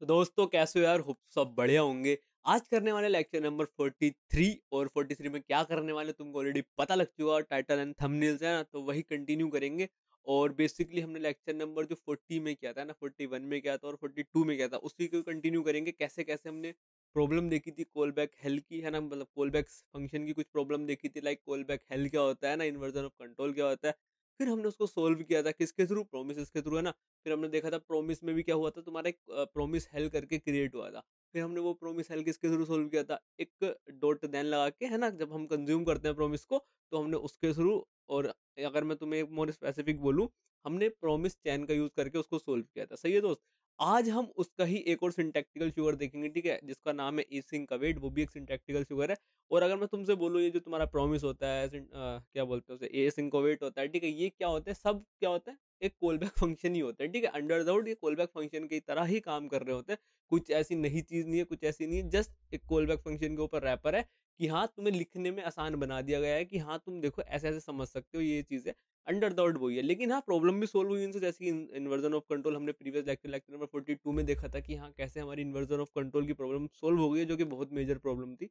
तो दोस्तों कैसे हो यार होप सब बढ़िया होंगे आज करने वाले लेक्चर नंबर 43 और 43 में क्या करने वाले तुमको ऑलरेडी पता लग चुका टाइटल एंड थंबनेल्स है ना तो वही कंटिन्यू करेंगे और बेसिकली हमने लेक्चर नंबर जो 40 में किया था ना 41 में किया था और 42 में किया था उसी को कंटिन्यू करेंगे कैसे कैसे हमने प्रॉब्लम देखी थी कॉल बैक हेल की है ना मतलब कॉल बैक फंक्शन की कुछ प्रॉब्लम देखी थी लाइक कॉल बैक हेल क्या होता है ना इन्वर्जन ऑफ कंट्रोल क्या होता है फिर हमने उसको सोल्व किया था किसके थ्रू प्रोमिस के थ्रू है ना फिर हमने देखा था प्रोमिस में भी क्या हुआ था तुम्हारा एक प्रोमिस हेल करके क्रिएट हुआ था फिर हमने वो प्रोमिस हेल किसके थ्रू सोल्व किया था एक डॉट देन लगा के है ना जब हम कंज्यूम करते हैं प्रोमिस को तो हमने उसके थ्रू और अगर मैं तुम्हें एक मोर स्पेसिफिक बोलूँ हमने प्रोमिस चैन का यूज करके उसको सोल्व किया था सही है दोस्त आज हम उसका ही एक और सिंटेक्टिकल शुगर देखेंगे ठीक है जिसका नाम है ईसिंग का वेट वो भी एक सिंटेक्टिकल शुगर है और अगर मैं तुमसे बोलूँ ये जो तुम्हारा प्रॉमिस होता है आ, क्या बोलते हैं उसे ए वेट होता है ठीक है ये क्या होता है सब क्या होता है एक बैक फंक्शन ही होता है ठीक है अंडर द ये बैक फंक्शन की तरह ही काम कर रहे होते हैं कुछ ऐसी नई चीज़ नहीं है कुछ ऐसी नहीं है जस्ट एक बैक फंक्शन के ऊपर रैपर है कि हाँ तुम्हें लिखने में आसान बना दिया गया है कि हाँ तुम देखो ऐसे ऐसे समझ सकते हो ये चीज़ है अंडर दर्ड वही है लेकिन हाँ प्रॉब्लम भी सोल्व हुई इनसे जैसे कि इन्वर्जन ऑफ कंट्रोल हमने previous lecture lecture number forty two में देखा था कि हाँ कैसे हमारी इन्वर्जन ऑफ कंट्रोल की प्रॉब्लम सोल्व हो गई जो कि बहुत मेजर प्रॉब्लम थी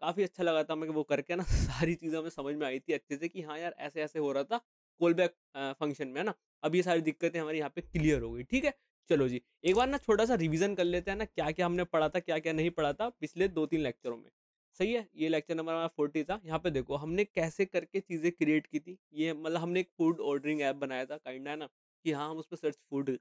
काफ़ी अच्छा लगा था मैं वो करके ना सारी चीज़ें हमें समझ में आई थी अच्छे से कि हाँ यार ऐसे ऐसे हो रहा था कॉल बैक फंक्शन में है ना अब ये सारी दिक्कतें हमारी यहाँ पे क्लियर हो गई ठीक है चलो जी एक बार ना छोटा सा रिवीजन कर लेते हैं ना क्या क्या हमने पढ़ा था क्या क्या नहीं पढ़ा था पिछले दो तीन लेक्चरों में सही है ये लेक्चर नंबर हमारा फोर्टी था यहाँ पे देखो हमने कैसे करके चीज़ें क्रिएट की थी ये मतलब हमने एक फूड ऑर्डरिंग ऐप बनाया था काइंड है ना कि हाँ हम उस पर सर्च फूड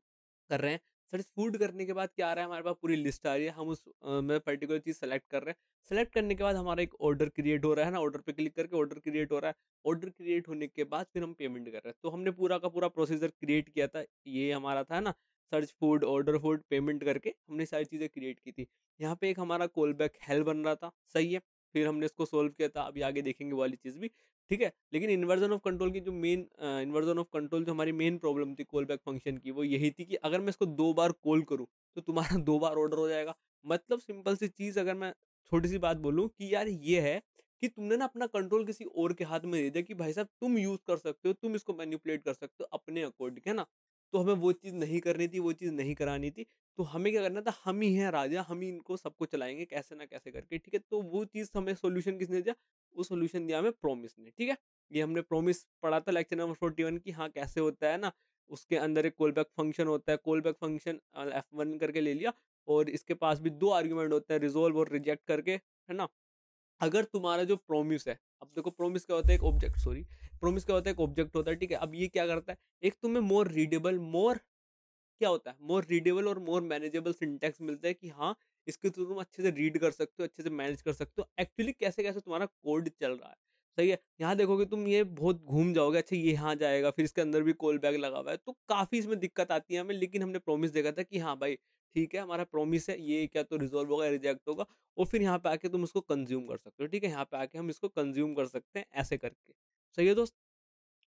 कर रहे हैं सर्च फूड करने के बाद क्या आ रहा है हमारे पास पूरी लिस्ट आ रही है हम उस में पर्टिकुलर चीज़ सेलेक्ट कर रहे हैं सेलेक्ट करने के बाद हमारा एक ऑर्डर क्रिएट हो रहा है ना ऑर्डर पे क्लिक करके ऑर्डर क्रिएट हो रहा है ऑर्डर क्रिएट होने के बाद फिर हम पेमेंट कर रहे हैं तो हमने पूरा का पूरा प्रोसीजर क्रिएट किया था ये हमारा था ना search food order food payment करके हमने सारी चीज़ें क्रिएट की थी यहाँ पे एक हमारा कॉल बैक हेल बन रहा था सही है फिर हमने इसको सॉल्व किया था अभी आगे देखेंगे वाली चीज़ भी ठीक है लेकिन इन्वर्जन ऑफ कंट्रोल की जो मेन इन्वर्जन ऑफ कंट्रोल जो हमारी मेन प्रॉब्लम थी कॉल बैक फंक्शन की वो यही थी कि अगर मैं इसको दो बार कॉल करूँ तो तुम्हारा दो बार ऑर्डर हो जाएगा मतलब सिंपल सी चीज़ अगर मैं छोटी सी बात बोलूँ कि यार ये है कि तुमने ना अपना कंट्रोल किसी और के हाथ में दे दिया कि भाई साहब तुम यूज़ कर सकते हो तुम इसको मैनिपुलेट कर सकते हो अपने अकॉर्डिंग है ना तो हमें वो चीज़ नहीं करनी थी वो चीज़ नहीं करानी थी तो हमें क्या करना था हम ही हैं राजा हम ही इनको सबको चलाएंगे कैसे ना कैसे करके ठीक है तो वो चीज़ हमें सोल्यूशन किसने दिया वो सोल्यूशन दिया हमें प्रोमिस ने ठीक है ये हमने प्रोमिस पढ़ा था लेक्चर नंबर फोर्टी वन की हाँ कैसे होता है ना उसके अंदर एक कोलबैक फंक्शन होता है कोलबैक फंक्शन एफ वन करके ले लिया और इसके पास भी दो आर्ग्यूमेंट होते हैं रिजोल्व और रिजेक्ट करके है ना अगर तुम्हारा जो प्रोमिस है अब देखो प्रोमिस क्या होता है एक ऑब्जेक्ट सॉरी प्रोमिस क्या होता है एक ऑब्जेक्ट होता है ठीक है अब ये क्या करता है एक तुम्हें मोर रीडेबल मोर क्या होता है मोर रीडेबल और मोर मैनेजेबल सिंटेक्स मिलता है कि हाँ इसके थ्रू तुम अच्छे से रीड कर सकते हो अच्छे से मैनेज कर सकते हो एक्चुअली कैसे कैसे तुम्हारा कोड चल रहा है सही है यहाँ देखोगे तुम ये बहुत घूम जाओगे अच्छा ये यहाँ जाएगा फिर इसके अंदर भी कॉल बैग लगा हुआ है तो काफ़ी इसमें दिक्कत आती है हमें लेकिन हमने प्रॉमिस देखा था कि हाँ भाई ठीक है हमारा प्रॉमिस है ये क्या तो रिजोल्व होगा रिजेक्ट होगा और फिर यहाँ पे आके तुम इसको कंज्यूम कर सकते हो ठीक है यहाँ पे आके हम इसको कंज्यूम कर सकते हैं ऐसे करके सही है दोस्त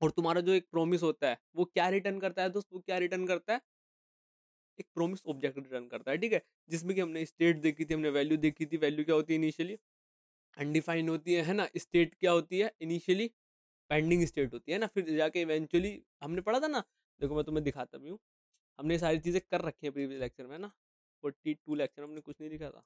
और तुम्हारा जो एक प्रॉमिस होता है वो क्या रिटर्न करता है दोस्त वो क्या रिटर्न करता है एक प्रोमिस ऑब्जेक्ट रिटर्न करता है ठीक है जिसमें कि हमने स्टेट देखी थी हमने वैल्यू देखी थी वैल्यू क्या होती है इनिशियली अनडिफाइंड होती है है ना स्टेट क्या होती है इनिशियली पेंडिंग स्टेट होती है ना फिर जाके इवेंचुअली हमने पढ़ा था ना देखो मैं तुम्हें दिखाता भी हूँ हमने सारी चीज़ें कर रखी हैं प्रीवियस लेक्चर में ना फोर्टी टू लेक्चर हमने कुछ नहीं लिखा था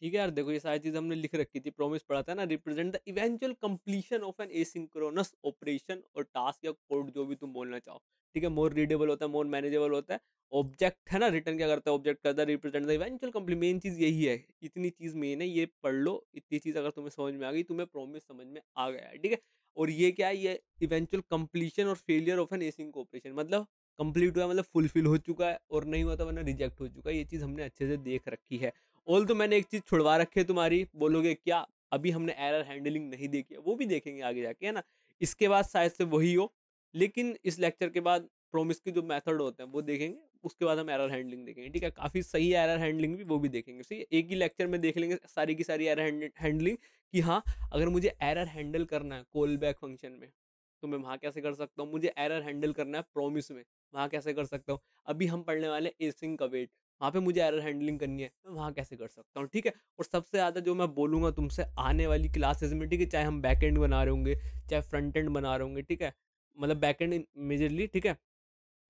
ठीक है यार देखो ये सारी चीज हमने लिख रखी थी प्रॉमिस पढ़ा था ना represent the eventual completion of an asynchronous operation और टास्क या कोड जो भी तुम बोलना चाहो ठीक है मोर रीडेबल होता है मोर मैनेजेबल होता है ऑब्जेक्ट है ना रिटर्न क्या करता है ऑब्जेक्ट करता है represent the eventual complete main चीज़ यही है इतनी चीज़ मेन है ये पढ़ लो इतनी चीज़ अगर तुम्हें समझ में आ गई तुम्हें प्रॉमिस समझ में आ गया ठीक है और ये क्या है ये इवेंचुअल कंप्लीशन और failure of an async operation मतलब कंप्लीट हुआ मतलब फुलफिल हो चुका है और नहीं हुआ था तो वरना रिजेक्ट हो चुका है ये चीज़ हमने अच्छे से देख रखी है ऑल तो मैंने एक चीज़ छुड़वा रखी है तुम्हारी बोलोगे क्या अभी हमने एरर हैंडलिंग नहीं देखी है वो भी देखेंगे आगे जाके है ना इसके बाद शायद से वही हो लेकिन इस लेक्चर के बाद प्रोमिस के जो मेथड होते हैं वो देखेंगे उसके बाद हम एरर हैंडलिंग देखेंगे ठीक है काफ़ी सही एरर हैंडलिंग भी वो भी देखेंगे सही एक ही लेक्चर में देख लेंगे सारी की सारी एरर हैंडलिंग कि हाँ अगर मुझे एरर हैंडल करना है कॉल बैक फंक्शन में तो मैं वहाँ कैसे कर सकता हूँ मुझे एरर हैंडल करना है प्रोमिस में वहाँ कैसे कर सकता हूँ अभी हम पढ़ने वाले एसिंग का वेट वहाँ पे मुझे एरर हैंडलिंग करनी है मैं तो वहाँ कैसे कर सकता हूँ ठीक है और सबसे ज़्यादा जो मैं बोलूँगा तुमसे आने वाली क्लासेज में ठीक है चाहे हम बैक एंड बना रहे होंगे चाहे फ्रंट एंड बना रहे होंगे ठीक है मतलब बैक एंड मेजरली ठीक है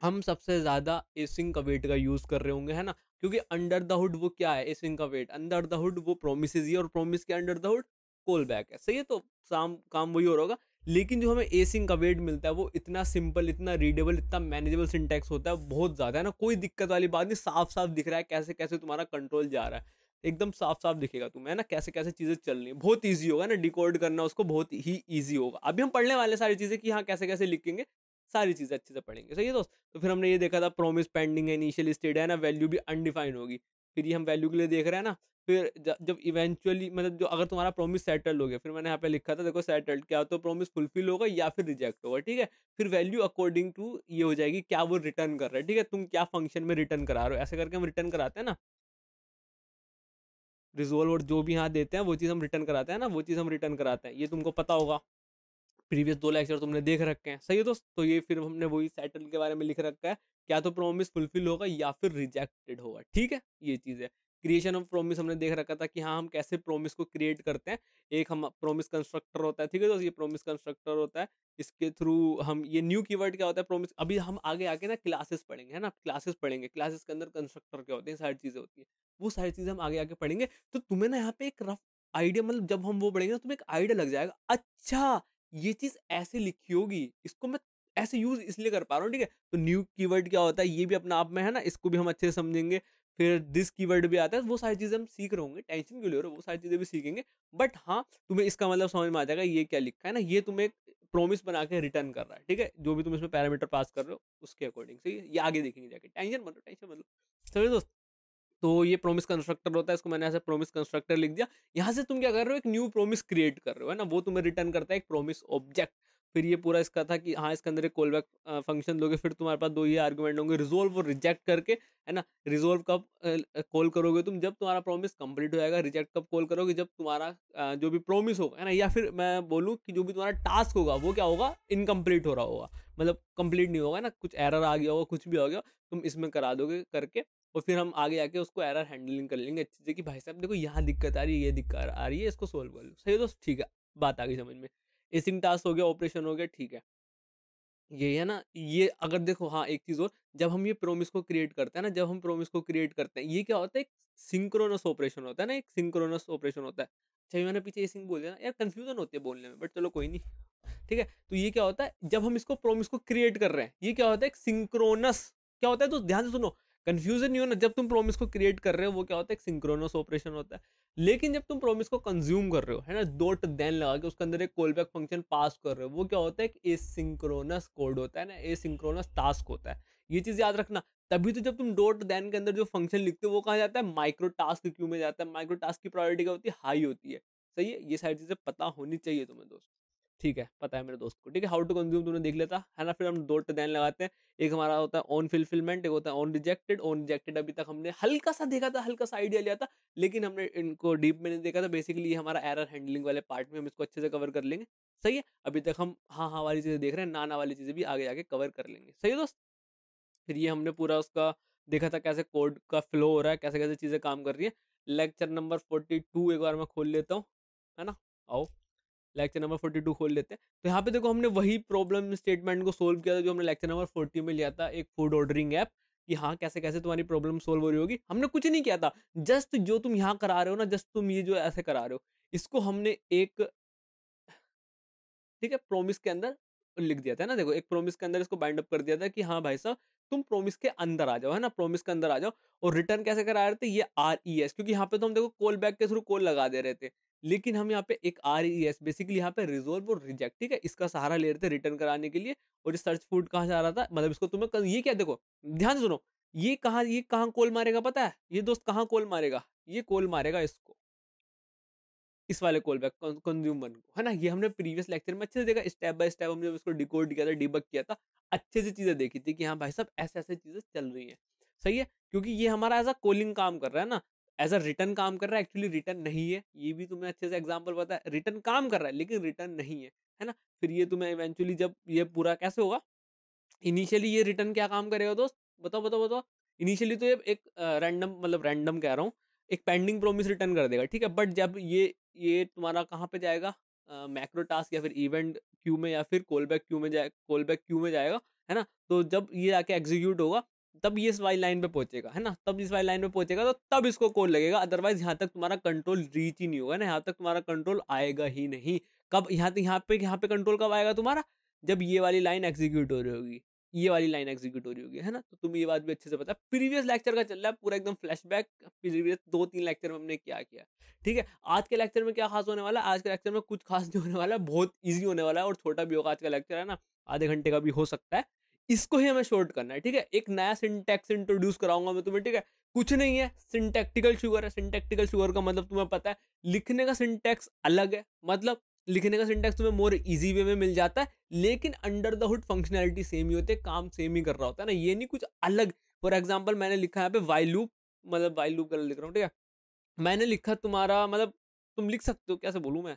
हम सबसे ज़्यादा एसिंग का वेट का यूज़ कर रहे होंगे है ना क्योंकि अंडर द हुड वो क्या है एसिंग का वेट अंडर द हुड वो प्रोमिस ही है और प्रोमिस के under the hood call back है सही है तो शाम काम वही हो रहा होगा लेकिन जो हमें एसिंग का वेट मिलता है वो इतना सिंपल इतना रीडेबल इतना मैनेजेबल सिंटेक्स होता है बहुत ज़्यादा है ना कोई दिक्कत वाली बात नहीं साफ साफ दिख रहा है कैसे कैसे तुम्हारा कंट्रोल जा रहा है एकदम साफ साफ दिखेगा तुम्हें ना कैसे कैसे चीज़ें चल रही है बहुत ईजी होगा ना डिकोड करना उसको बहुत ही ईजी होगा अभी हम पढ़ने वाले सारी चीज़ें कि हाँ कैसे कैसे लिखेंगे सारी चीज़ें अच्छे से पढ़ेंगे सही है दोस्त तो फिर हमने ये देखा था प्रोमिस पेंडिंग है इनिशियल स्टेट है ना वैल्यू भी अनडिफाइन होगी फिर ये हम वैल्यू के लिए देख रहे हैं ना फिर जब इवेंचुअली मतलब जो अगर तुम्हारा प्रॉमिस सेटल हो गया फिर मैंने यहाँ पे लिखा था देखो सेटल्ड क्या तो प्रॉमिस फुलफिल होगा या फिर रिजेक्ट होगा ठीक है फिर वैल्यू अकॉर्डिंग टू ये हो जाएगी क्या वो रिटर्न कर रहा है ठीक है तुम क्या फंक्शन में रिटर्न करा रहे हो ऐसे करके हम रिटर्न कराते हैं ना रिजोल्व और जो भी यहाँ देते हैं वो चीज़ हम रिटर्न कराते हैं ना वो चीज़ हम रिटर्न कराते हैं ये तुमको पता होगा प्रीवियस दो लेक्चर तुमने देख रखे हैं सही है दोस्त तो ये फिर हमने वही सेटल के बारे में लिख रखा है क्या तो प्रोमिस फुलफिल होगा या फिर रिजेक्टेड होगा ठीक है ये चीज़ है क्रिएशन ऑफ प्रोमिस हमने देख रखा था कि हाँ हम कैसे प्रोमिस को क्रिएट करते हैं एक हम प्रोमिस कंस्ट्रक्टर होता है ठीक है दोस्त ये प्रोमिस कंस्ट्रक्टर होता है इसके थ्रू हम ये न्यू कीवर्ड क्या होता है प्रोमिस अभी हम आगे आके ना क्लासेस पढ़ेंगे है ना क्लासेस पढ़ेंगे क्लासेस के अंदर कंस्ट्रक्टर क्या होते हैं सारी चीज़ें होती हैं वो सारी चीज़ें हम आगे आके पढ़ेंगे तो तुम्हें ना यहाँ पे एक रफ आइडिया मतलब जब हम वो पढ़ेंगे ना तुम्हें एक आइडिया लग जाएगा अच्छा ये चीज ऐसे लिखी होगी इसको मैं ऐसे यूज इसलिए कर पा रहा हूँ ठीक है तो न्यू कीवर्ड क्या होता है ये भी अपना आप में है ना इसको भी हम अच्छे से समझेंगे फिर दिस कीवर्ड भी आता है वो सारी चीज़ें हम सीख रहे होंगे टेंशन क्यों ले रहे हो वो सारी चीज़ें भी सीखेंगे बट हाँ तुम्हें इसका मतलब समझ में आ जाएगा ये क्या लिखा है ना ये तुम्हें प्रॉमिस बना के रिटर्न कर रहा है ठीक है जो भी तुम इसमें पैरामीटर पास कर रहे हो उसके अकॉर्डिंग से ये आगे देखेंगे जाके टेंशन मतलब टेंशन मतलब समझे दोस्त तो ये प्रोमिस कंस्ट्रक्टर होता है इसको मैंने ऐसे प्रोमिस कंस्ट्रक्टर लिख दिया यहाँ से तुम क्या कर रहे हो एक न्यू प्रोमिस क्रिएट कर रहे हो है ना वो तुम्हें रिटर्न करता है एक प्रोमिस ऑब्जेक्ट फिर ये पूरा इसका था कि हाँ इसके अंदर एक कॉल बैक फंक्शन दोगे फिर तुम्हारे पास दो ये आर्ग्यूमेंट होंगे रिजोल्व और रिजेक्ट करके है ना रिजोल्व कब कॉल करोगे तुम जब तुम्हारा प्रॉमिस कंप्लीट हो जाएगा रिजेक्ट कब कॉल करोगे जब तुम्हारा जो भी प्रॉमिस होगा है ना या फिर मैं बोलूँ कि जो भी तुम्हारा टास्क होगा वो क्या होगा इनकम्प्लीट हो रहा होगा मतलब कंप्लीट नहीं होगा ना कुछ एरर आ गया होगा कुछ भी आ गया तुम इसमें करा दोगे करके और फिर हम आगे आके उसको एरर हैंडलिंग कर लेंगे अच्छे से कि भाई साहब देखो यहाँ दिक्कत आ रही है ये दिक्कत आ रही है इसको सोल्व कर लो सही दोस्त ठीक है बात आ गई समझ में एसिंग टास्क हो गया ऑपरेशन हो गया ठीक है ये है ना ये अगर देखो हाँ एक चीज़ और जब हम ये प्रोमिस को क्रिएट करते हैं ना जब हम प्रोमिस को क्रिएट करते हैं ये क्या होता है एक सिंक्रोनस ऑपरेशन होता है ना एक सिंक्रोनस ऑपरेशन होता है अच्छा मैंने पीछे एसिंग बोल दिया ना यार कन्फ्यूजन होती है बोलने में बट चलो कोई नहीं ठीक है तो ये क्या होता है जब हम इसको प्रोमिस को क्रिएट कर रहे हैं ये क्या होता है एक सिंक्रोनस क्या होता है तो ध्यान से सुनो कन्फ्यूजन नहीं हो ना जब तुम प्रोमिस को क्रिएट कर रहे हो वो क्या होता है एक सिंक्रोनस ऑपरेशन होता है लेकिन जब तुम प्रोमिस को कंज्यूम कर रहे हो है ना डोट देन लगा के उसके अंदर एक कॉल बैक फंक्शन पास कर रहे हो वो क्या होता है एक एसिंक्रोनस कोड होता है ना एसिंक्रोनस टास्क होता है ये चीज़ याद रखना तभी तो जब तुम डोट देन के अंदर जो फंक्शन लिखते हो वो कहा जाता है माइक्रो टास्क क्यू में जाता है माइक्रो टास्क की प्रायोरिटी क्या होती है हाई होती है सही है ये सारी चीज़ें पता होनी चाहिए तुम्हें दोस्तों ठीक है पता है मेरे दोस्त को ठीक है हाउ टू कंज्यूम तुमने देख लेता है ना फिर हम दो टैन लगाते हैं एक हमारा होता है ऑन फिलफिलमेंट एक होता है ऑन रिजेक्टेड ऑन रिजेक्टेड अभी तक हमने हल्का सा देखा था हल्का सा आइडिया लिया था लेकिन हमने इनको डीप में नहीं देखा था बेसिकली हमारा एरर हैंडलिंग वाले पार्ट में हम इसको अच्छे से कवर कर लेंगे सही है अभी तक हम हाँ हाँ वाली चीज़ें देख रहे हैं ना ना वाली चीज़ें भी आगे आगे कवर कर लेंगे सही है दोस्त फिर ये हमने पूरा उसका देखा था कैसे कोड का फ्लो हो रहा है कैसे कैसे चीज़ें काम कर रही है लेक्चर नंबर फोर्टी टू एक बार मैं खोल लेता हूँ है ना आओ लेक्चर नंबर फोर्टी टू खोल लेते हैं तो यहाँ पे देखो हमने वही प्रॉब्लम स्टेटमेंट को सोल्व किया था जो हमने लेक्चर नंबर फोर्टी में लिया था एक फूड ऑर्डरिंग ऐप कि हाँ कैसे कैसे तुम्हारी प्रॉब्लम सोल्व हो रही होगी हमने कुछ नहीं किया था जस्ट जो तुम यहाँ करा रहे हो ना जस्ट तुम ये जो ऐसे करा रहे हो इसको हमने एक ठीक है प्रोमिस के अंदर लिख दिया था ना देखो एक प्रोमिस के अंदर इसको बाइंड अप कर दिया था कि हाँ भाई साहब तुम प्रोमिस के अंदर आ जाओ है ना प्रोमिस के अंदर आ जाओ और रिटर्न कैसे करा रहे थे ये आर ई एस क्योंकि यहाँ पे तो हम देखो कॉल बैक के थ्रू कॉल लगा दे रहे थे लेकिन हम यहाँ पे एक आर ई एस बेसिकली यहाँ पे रिजोल्व और रिजेक्ट ठीक है इसका सहारा ले रहे थे रिटर्न कराने के लिए और ये सर्च फूड कहाँ से आ रहा था मतलब इसको तुम्हें कर, ये क्या देखो ध्यान सुनो ये कहाँ ये कहाँ कॉल मारेगा पता है ये दोस्त कहाँ कॉल मारेगा ये कॉल मारेगा इसको इस वाले कॉल बैक कंज्यूम को है ना ये हमने प्रीवियस लेक्चर में अच्छे से देखा स्टेप बाय स्टेप हमने इसको डिकोड किया था डिबक किया था अच्छे से चीज़ें देखी थी कि हाँ भाई साहब ऐसे ऐसे चीज़ें चल रही हैं सही है क्योंकि ये हमारा एज अ कॉलिंग काम कर रहा है ना एज अ रिटर्न काम कर रहा है एक्चुअली रिटर्न नहीं है ये भी तुम्हें अच्छे से एग्जाम्पल पता है रिटर्न काम कर रहा है लेकिन रिटर्न नहीं है है ना फिर ये तुम्हें इवेंचुअली जब ये पूरा कैसे होगा इनिशियली ये रिटर्न क्या काम करेगा दोस्त बताओ बताओ बताओ इनिशियली तो ये एक रैंडम मतलब रैंडम कह रहा हूँ एक पेंडिंग प्रोमिस रिटर्न कर देगा ठीक है बट जब ये ये तुम्हारा कहाँ पे जाएगा मैक्रो uh, टास्क या फिर इवेंट क्यू में या फिर कॉल बैक क्यू में जाए कॉल बैक क्यू में जाएगा है ना तो जब ये आके एग्जीक्यूट होगा तब ये इस वाई लाइन पे पहुंचेगा है ना तब इस वाई लाइन पे पहुंचेगा तो तब इसको कॉल लगेगा अदरवाइज यहाँ तक तुम्हारा कंट्रोल रीच ही नहीं होगा ना यहाँ तक तुम्हारा कंट्रोल आएगा ही नहीं कब यहाँ तक तो यहाँ पे यहाँ पे कंट्रोल कब आएगा तुम्हारा जब ये वाली लाइन एग्जीक्यूट हो रही होगी ये वाली लाइन एग्जीक्यूट हो रही होगी है ना तो तुम्हें ये बात भी अच्छे से पता है प्रीवियस लेक्चर का चल रहा है पूरा एकदम फ्लैश प्रीवियस दो तीन लेक्चर में हमने क्या किया ठीक है आज के लेक्चर में क्या खास होने वाला है आज के लेक्चर में कुछ खास नहीं होने वाला है बहुत ईजी होने वाला है और छोटा भी होगा आज का लेक्चर है ना आधे घंटे का भी हो सकता है इसको ही हमें शॉर्ट करना है ठीक है एक नया सिंटेक्स इंट्रोड्यूस कराऊंगा मैं तुम्हें ठीक है कुछ नहीं है सिंटेक्टिकल शुगर है सिंटेक्टिकल शुगर का मतलब तुम्हें पता है लिखने का सिंटेक्स अलग है मतलब लिखने का सिंटेक्स तुम्हें मोर इजी वे में मिल जाता है लेकिन under the hood functionality same ही होते है काम सेम ही कर रहा होता है ना ये नहीं कुछ अलग फॉर एग्जाम्पल मैंने लिखा यहाँ पे वाई लूप मतलब वाई लूप गलत लिख रहा हूँ ठीक है मैंने लिखा तुम्हारा मतलब तुम लिख सकते हो कैसे बोलूँ मैं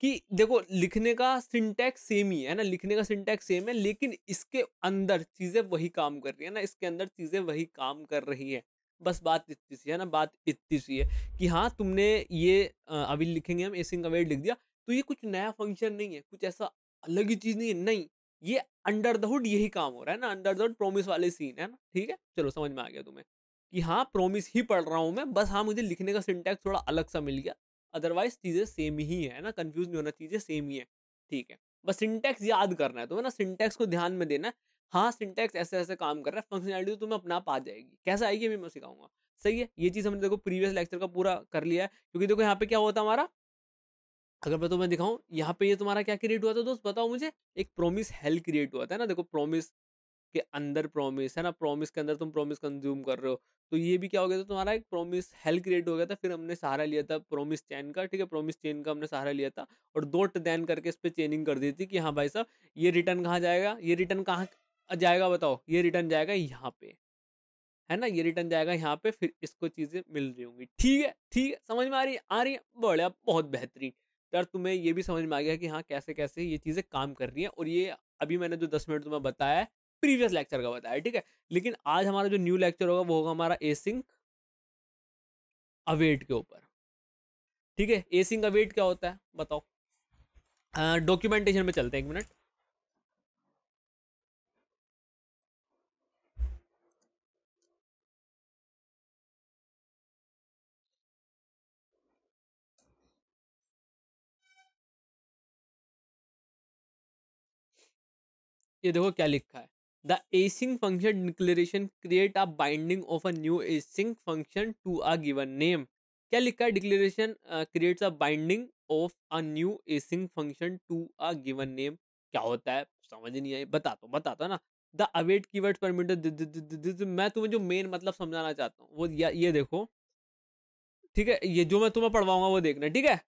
कि देखो लिखने का सिंटैक्स सेम ही है ना लिखने का सिंटैक्स सेम है लेकिन इसके अंदर चीज़ें वही काम कर रही है ना इसके अंदर चीज़ें वही काम कर रही है बस बात इतनी सी है ना बात इतनी सी है कि हाँ तुमने ये अभी लिखेंगे हम एसिंग का लिख दिया तो ये कुछ नया फंक्शन नहीं है कुछ ऐसा अलग ही चीज़ नहीं है नहीं ये अंडर द हुड यही काम हो रहा है ना अंडर द हुड प्रोमिस वाले सीन है ना ठीक है चलो समझ में आ गया तुम्हें कि हाँ प्रोमिस ही पढ़ रहा हूँ मैं बस हाँ मुझे लिखने का सिंटैक्स थोड़ा अलग सा मिल गया अदरवाइज चीज़ें सेम ही है ना कन्फ्यूज नहीं होना चीज़ें सेम ही है ठीक है बस सिंटेक्स याद करना है तो ना सिंटेक्स को ध्यान में देना हाँ सिंटेक्स ऐसे ऐसे काम कर रहा है फंक्शनैलिटी तो तुम्हें अपना आप आ जाएगी कैसे आएगी अभी मैं सिखाऊंगा सही है ये चीज़ हमने देखो प्रीवियस लेक्चर का पूरा कर लिया है क्योंकि देखो यहाँ पे क्या होता हमारा अगर मैं तुम्हें दिखाऊं यहाँ पे ये तुम्हारा क्या क्रिएट हुआ था दोस्त बताओ मुझे एक प्रोमिस हेल क्रिएट हुआ था ना देखो प्रोमिस के अंदर प्रॉमिस है ना प्रॉमिस के अंदर तुम प्रॉमिस कंज्यूम कर रहे हो तो ये भी क्या हो गया था तुम्हारा एक प्रॉमिस हेल क्रिएट हो गया था फिर हमने सहारा लिया था प्रॉमिस चैन का ठीक है प्रॉमिस चेन का हमने सहारा लिया था और दो टैन करके इस पर चेनिंग कर दी थी कि हाँ भाई साहब ये रिटर्न कहाँ जाएगा ये रिटर्न कहाँ जाएगा बताओ ये रिटर्न जाएगा यहाँ पे है ना ये रिटर्न जाएगा यहाँ पे फिर इसको चीज़ें मिल रही होंगी ठीक है ठीक है समझ में आ रही है आ रही है बढ़िया बहुत बेहतरीन तो यार तुम्हें ये भी समझ में आ गया कि हाँ कैसे कैसे ये चीज़ें काम कर रही हैं और ये अभी मैंने जो दस मिनट तुम्हें बताया प्रीवियस लेक्चर का बताया ठीक है लेकिन आज हमारा जो न्यू लेक्चर होगा वो होगा हमारा एसिंग अवेट के ऊपर ठीक है एसिंग अवेट क्या होता है बताओ डॉक्यूमेंटेशन में चलते हैं एक मिनट ये देखो क्या लिखा है the async function declaration create a binding of a new async function to a given name क्या लिखा है declaration creates a binding of a new async function to a given name क्या होता है समझ नहीं आई बता दो तो, बता दो तो ना the await keyword permitted मैं तुम्हें जो मेन मतलब समझाना चाहता हूँ वो ये देखो ठीक है ये जो मैं तुम्हें पढ़वाऊंगा वो देखना ठीक है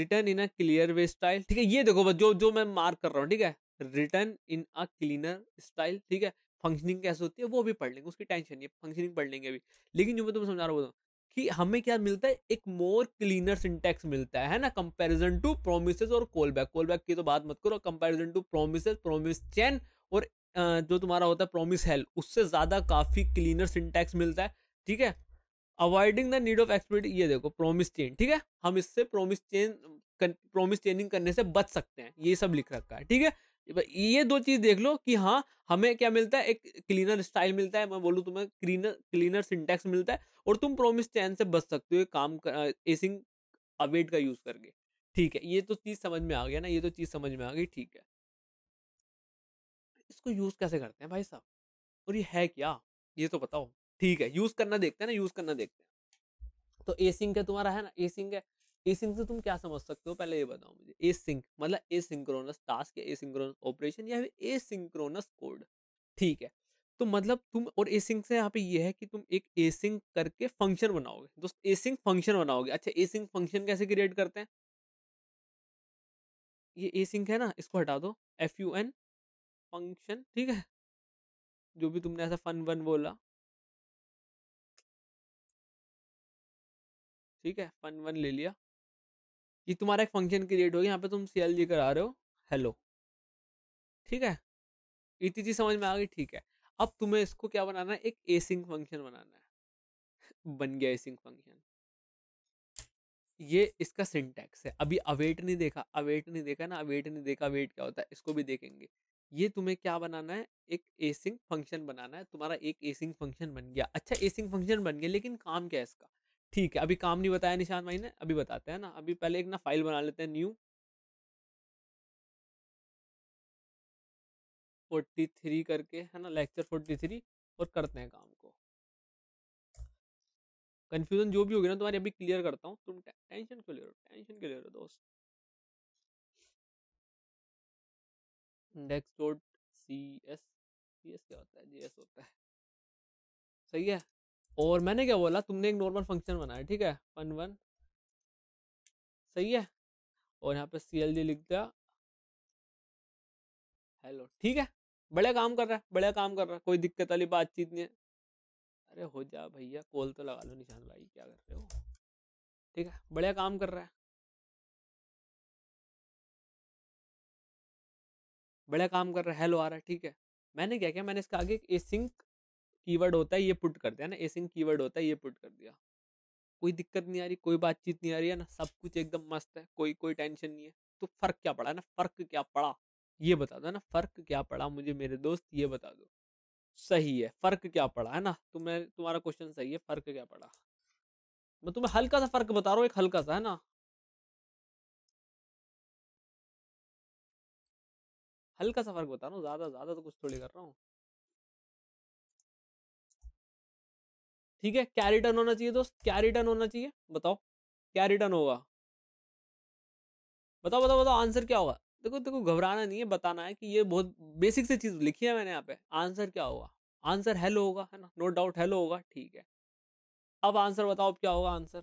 return in a clear way style ठीक है ये देखो बस जो जो मैं मार्क कर रहा हूँ ठीक है return in a cleaner style ठीक है फंक्शनिंग कैसे होती है वो भी पढ़ लेंगे उसकी टेंशन नहीं है फंक्शनिंग पढ़ लेंगे अभी लेकिन जो मैं तुम्हें समझा रहा हूँ कि हमें क्या मिलता है एक मोर क्लीनर सिंटेक्स मिलता है ना कंपैरिजन टू प्रोमिस और कॉल बैक कॉल बैक की तो बात मत करो comparison to promise promise chain और जो तुम्हारा होता है प्रोमिस हेल उससे ज़्यादा काफ़ी क्लीनर सिंटेक्स मिलता है ठीक है avoiding the need of expert ये देखो प्रोमिस चेन ठीक है हम इससे प्रोमिस चेन प्रोमिस चेनिंग करने से बच सकते हैं ये सब लिख रखा है ठीक है ये दो चीज देख लो कि हाँ हमें क्या मिलता है एक क्लीनर स्टाइल मिलता है मैं बोलूँ तुम्हें क्लीनर क्लीनर सिंटेक्स मिलता है और तुम प्रोमिस चैन से बच सकते हो काम एसिंग अवेट का यूज करके ठीक है ये तो चीज समझ में आ गया ना ये तो चीज समझ में आ गई ठीक है इसको यूज कैसे करते हैं भाई साहब और ये है क्या ये तो बताओ ठीक है यूज करना देखते हैं ना यूज करना देखते हैं तो एसिंग का तुम्हारा है ना एसिंग है एसिंक से तुम क्या समझ सकते हो पहले ये बताओ मुझे एसिंक मतलब एसिंक्रोनस टास्क या एसिंक्रोनस ऑपरेशन या फिर एसिंक्रोनस कोड ठीक है तो मतलब तुम और एसिंक से यहाँ पे ये है कि तुम एक एसिंक करके फंक्शन बनाओगे दोस्त एसिंक फंक्शन बनाओगे अच्छा एसिंक फंक्शन कैसे क्रिएट करते हैं ये एसिंक है ना इसको हटा दो एफ यू एन फंक्शन ठीक है जो भी तुमने ऐसा फन वन बोला ठीक है फन वन ले लिया ये तुम्हारा एक फंक्शन क्रिएट हो गया यहाँ पे तुम सी एल जी करा रहे हो हेलो ठीक है इतनी चीज समझ में आ गई ठीक है अब तुम्हें इसको क्या बनाना है एक एसिंग फंक्शन बनाना है बन गया एसिंग फंक्शन ये इसका सिंटैक्स है अभी अवेट नहीं देखा अवेट नहीं देखा ना अवेट नहीं देखा अवेट क्या होता है इसको भी देखेंगे ये तुम्हें क्या बनाना है एक एसिंग फंक्शन बनाना है तुम्हारा एक एसिंग फंक्शन बन गया अच्छा एसिंग फंक्शन बन गया लेकिन काम क्या है इसका ठीक है अभी काम नहीं बताया निशान भाई ने अभी बताते हैं ना अभी पहले एक ना फाइल बना लेते हैं न्यू फोर्टी थ्री करके है ना लेक्चर फोर्टी थ्री और करते हैं काम को कंफ्यूजन जो भी होगी ना तुम्हारी अभी क्लियर करता हूँ तुम टेंशन क्यों ले रहे हो टेंशन क्यों ले रहे हो दोस्त index dot C S C S क्या होता है जी एस होता है सही है और मैंने क्या बोला तुमने एक नॉर्मल फंक्शन बनाया ठीक है फन वन सही है और यहाँ पे सी एल जी लिख दिया हेलो ठीक है बढ़िया काम कर रहा है बढ़िया काम कर रहा है कोई दिक्कत वाली बातचीत नहीं है अरे हो जा भैया कॉल तो लगा लो निशान भाई क्या कर रहे हो ठीक है बढ़िया काम कर रहा है बढ़िया काम कर रहा है हेलो आ रहा है ठीक है मैंने क्या किया मैंने इसका आगे ए सिंक कीवर्ड होता है ये पुट कर दिया ना एसिंग कीवर्ड होता है ये पुट कर दिया कोई दिक्कत नहीं आ रही कोई बातचीत नहीं आ रही है ना सब कुछ एकदम मस्त है कोई कोई टेंशन नहीं है तो फर्क क्या पड़ा है ना फर्क क्या पड़ा ये बता दो ना फर्क क्या पड़ा मुझे मेरे दोस्त ये बता दो सही है फर्क क्या पड़ा है ना तुम्हें तो तुम्हारा क्वेश्चन सही है फर्क क्या पड़ा मैं तुम्हें हल्का सा फर्क बता रहा हूँ एक हल्का सा है ना हल्का सा फर्क बता रहा हूँ ज्यादा ज्यादा तो कुछ थोड़ी कर रहा हूँ ठीक है क्या रिटर्न होना चाहिए दोस्त क्या रिटर्न होना चाहिए बताओ क्या रिटर्न होगा बताओ बताओ बताओ आंसर क्या होगा देखो देखो घबराना नहीं है बताना है कि ये बहुत बेसिक सी चीज लिखी है मैंने यहाँ पे आंसर क्या होगा आंसर हेलो होगा है ना नो डाउट हेलो होगा ठीक है अब आंसर बताओ अब क्या होगा आंसर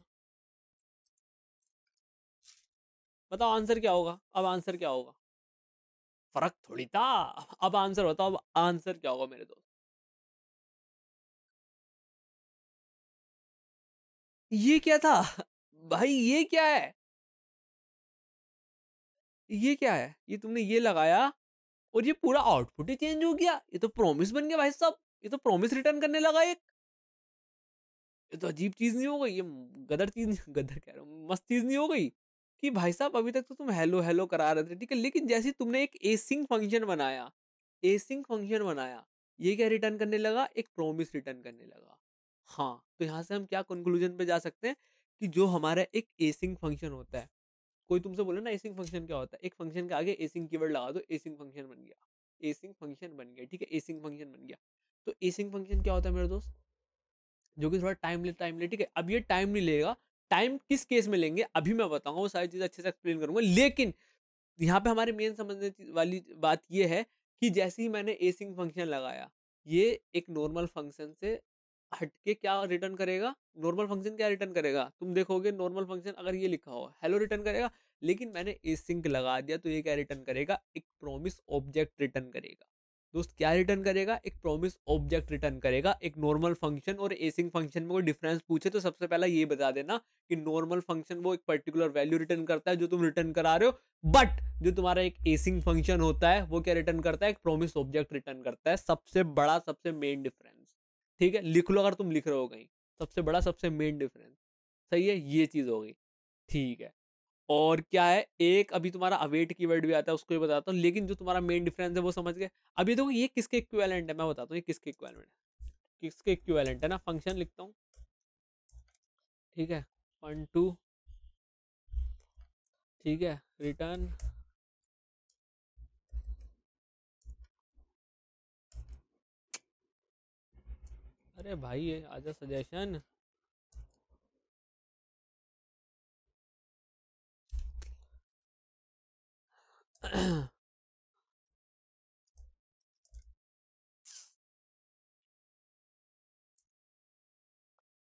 बताओ आंसर क्या होगा अब आंसर क्या होगा फर्क थोड़ी था अब आंसर बताओ अब आंसर क्या होगा मेरे दोस्त ये क्या था भाई ये क्या है ये क्या है ये तुमने ये लगाया और ये पूरा आउटपुट ही चेंज हो गया ये तो प्रॉमिस बन गया भाई साहब ये तो प्रॉमिस रिटर्न करने लगा एक ये तो अजीब चीज नहीं हो गई ये गदर चीज गदर कह रहा हूँ मस्त चीज नहीं हो गई कि भाई साहब अभी तक तो तुम हेलो हेलो करा रहे थे ठीक है लेकिन जैसे तुमने एक एसिंग फंक्शन बनाया एसिंग फंक्शन बनाया ये क्या रिटर्न करने लगा एक प्रॉमिस रिटर्न करने लगा हाँ तो यहाँ से हम क्या कंक्लूजन पे जा सकते हैं कि जो हमारा एक एसिंग फंक्शन होता है कोई तुमसे बोले ना एसिंग फंक्शन क्या होता है एक फंक्शन के आगे एसिंग कीवर्ड लगा दो एसिंग फंक्शन बन गया एसिंग फंक्शन बन गया ठीक है एसिंग फंक्शन बन गया तो एसिंग फंक्शन क्या होता है मेरे दोस्त जो कि थोड़ा टाइम ले टाइम ले ठीक है अब ये टाइम नहीं लेगा टाइम किस केस में लेंगे अभी मैं बताऊंगा वो सारी चीज़ अच्छे से एक्सप्लेन करूंगा लेकिन यहाँ पे हमारे मेन समझने वाली बात ये है कि जैसे ही मैंने एसिंग फंक्शन लगाया ये एक नॉर्मल फंक्शन से हटके क्या रिटर्न करेगा नॉर्मल फंक्शन क्या रिटर्न करेगा तुम देखोगे नॉर्मल फंक्शन अगर ये लिखा हो हेलो रिटर्न करेगा लेकिन मैंने ए सिंक लगा दिया तो ये क्या रिटर्न करेगा एक प्रोमिस ऑब्जेक्ट रिटर्न करेगा दोस्त क्या रिटर्न करेगा एक प्रोमिस ऑब्जेक्ट रिटर्न करेगा एक नॉर्मल फंक्शन और एसिंग फंक्शन में कोई डिफरेंस पूछे तो सबसे पहला ये बता देना कि नॉर्मल फंक्शन वो एक पर्टिकुलर वैल्यू रिटर्न करता है जो तुम रिटर्न करा रहे हो बट जो तुम्हारा एक एसिंग फंक्शन होता है वो क्या रिटर्न करता है एक प्रोमिस ऑब्जेक्ट रिटर्न करता है सबसे बड़ा सबसे मेन डिफरेंस ठीक है लिख लो अगर तुम लिख रहे हो कहीं सबसे बड़ा सबसे मेन डिफरेंस सही है ये चीज़ हो गई ठीक है और क्या है एक अभी तुम्हारा अवेट की वर्ड भी आता है उसको भी बताता हूँ लेकिन जो तुम्हारा मेन डिफरेंस है वो समझ गए अभी देखो ये किसके इक्वेलेंट है मैं बताता हूँ ये किसके इक्वेलेंट है किसके इक्वेलेंट है ना फंक्शन लिखता हूँ ठीक है वन टू ठीक है रिटर्न अरे भाई आजा सजेशन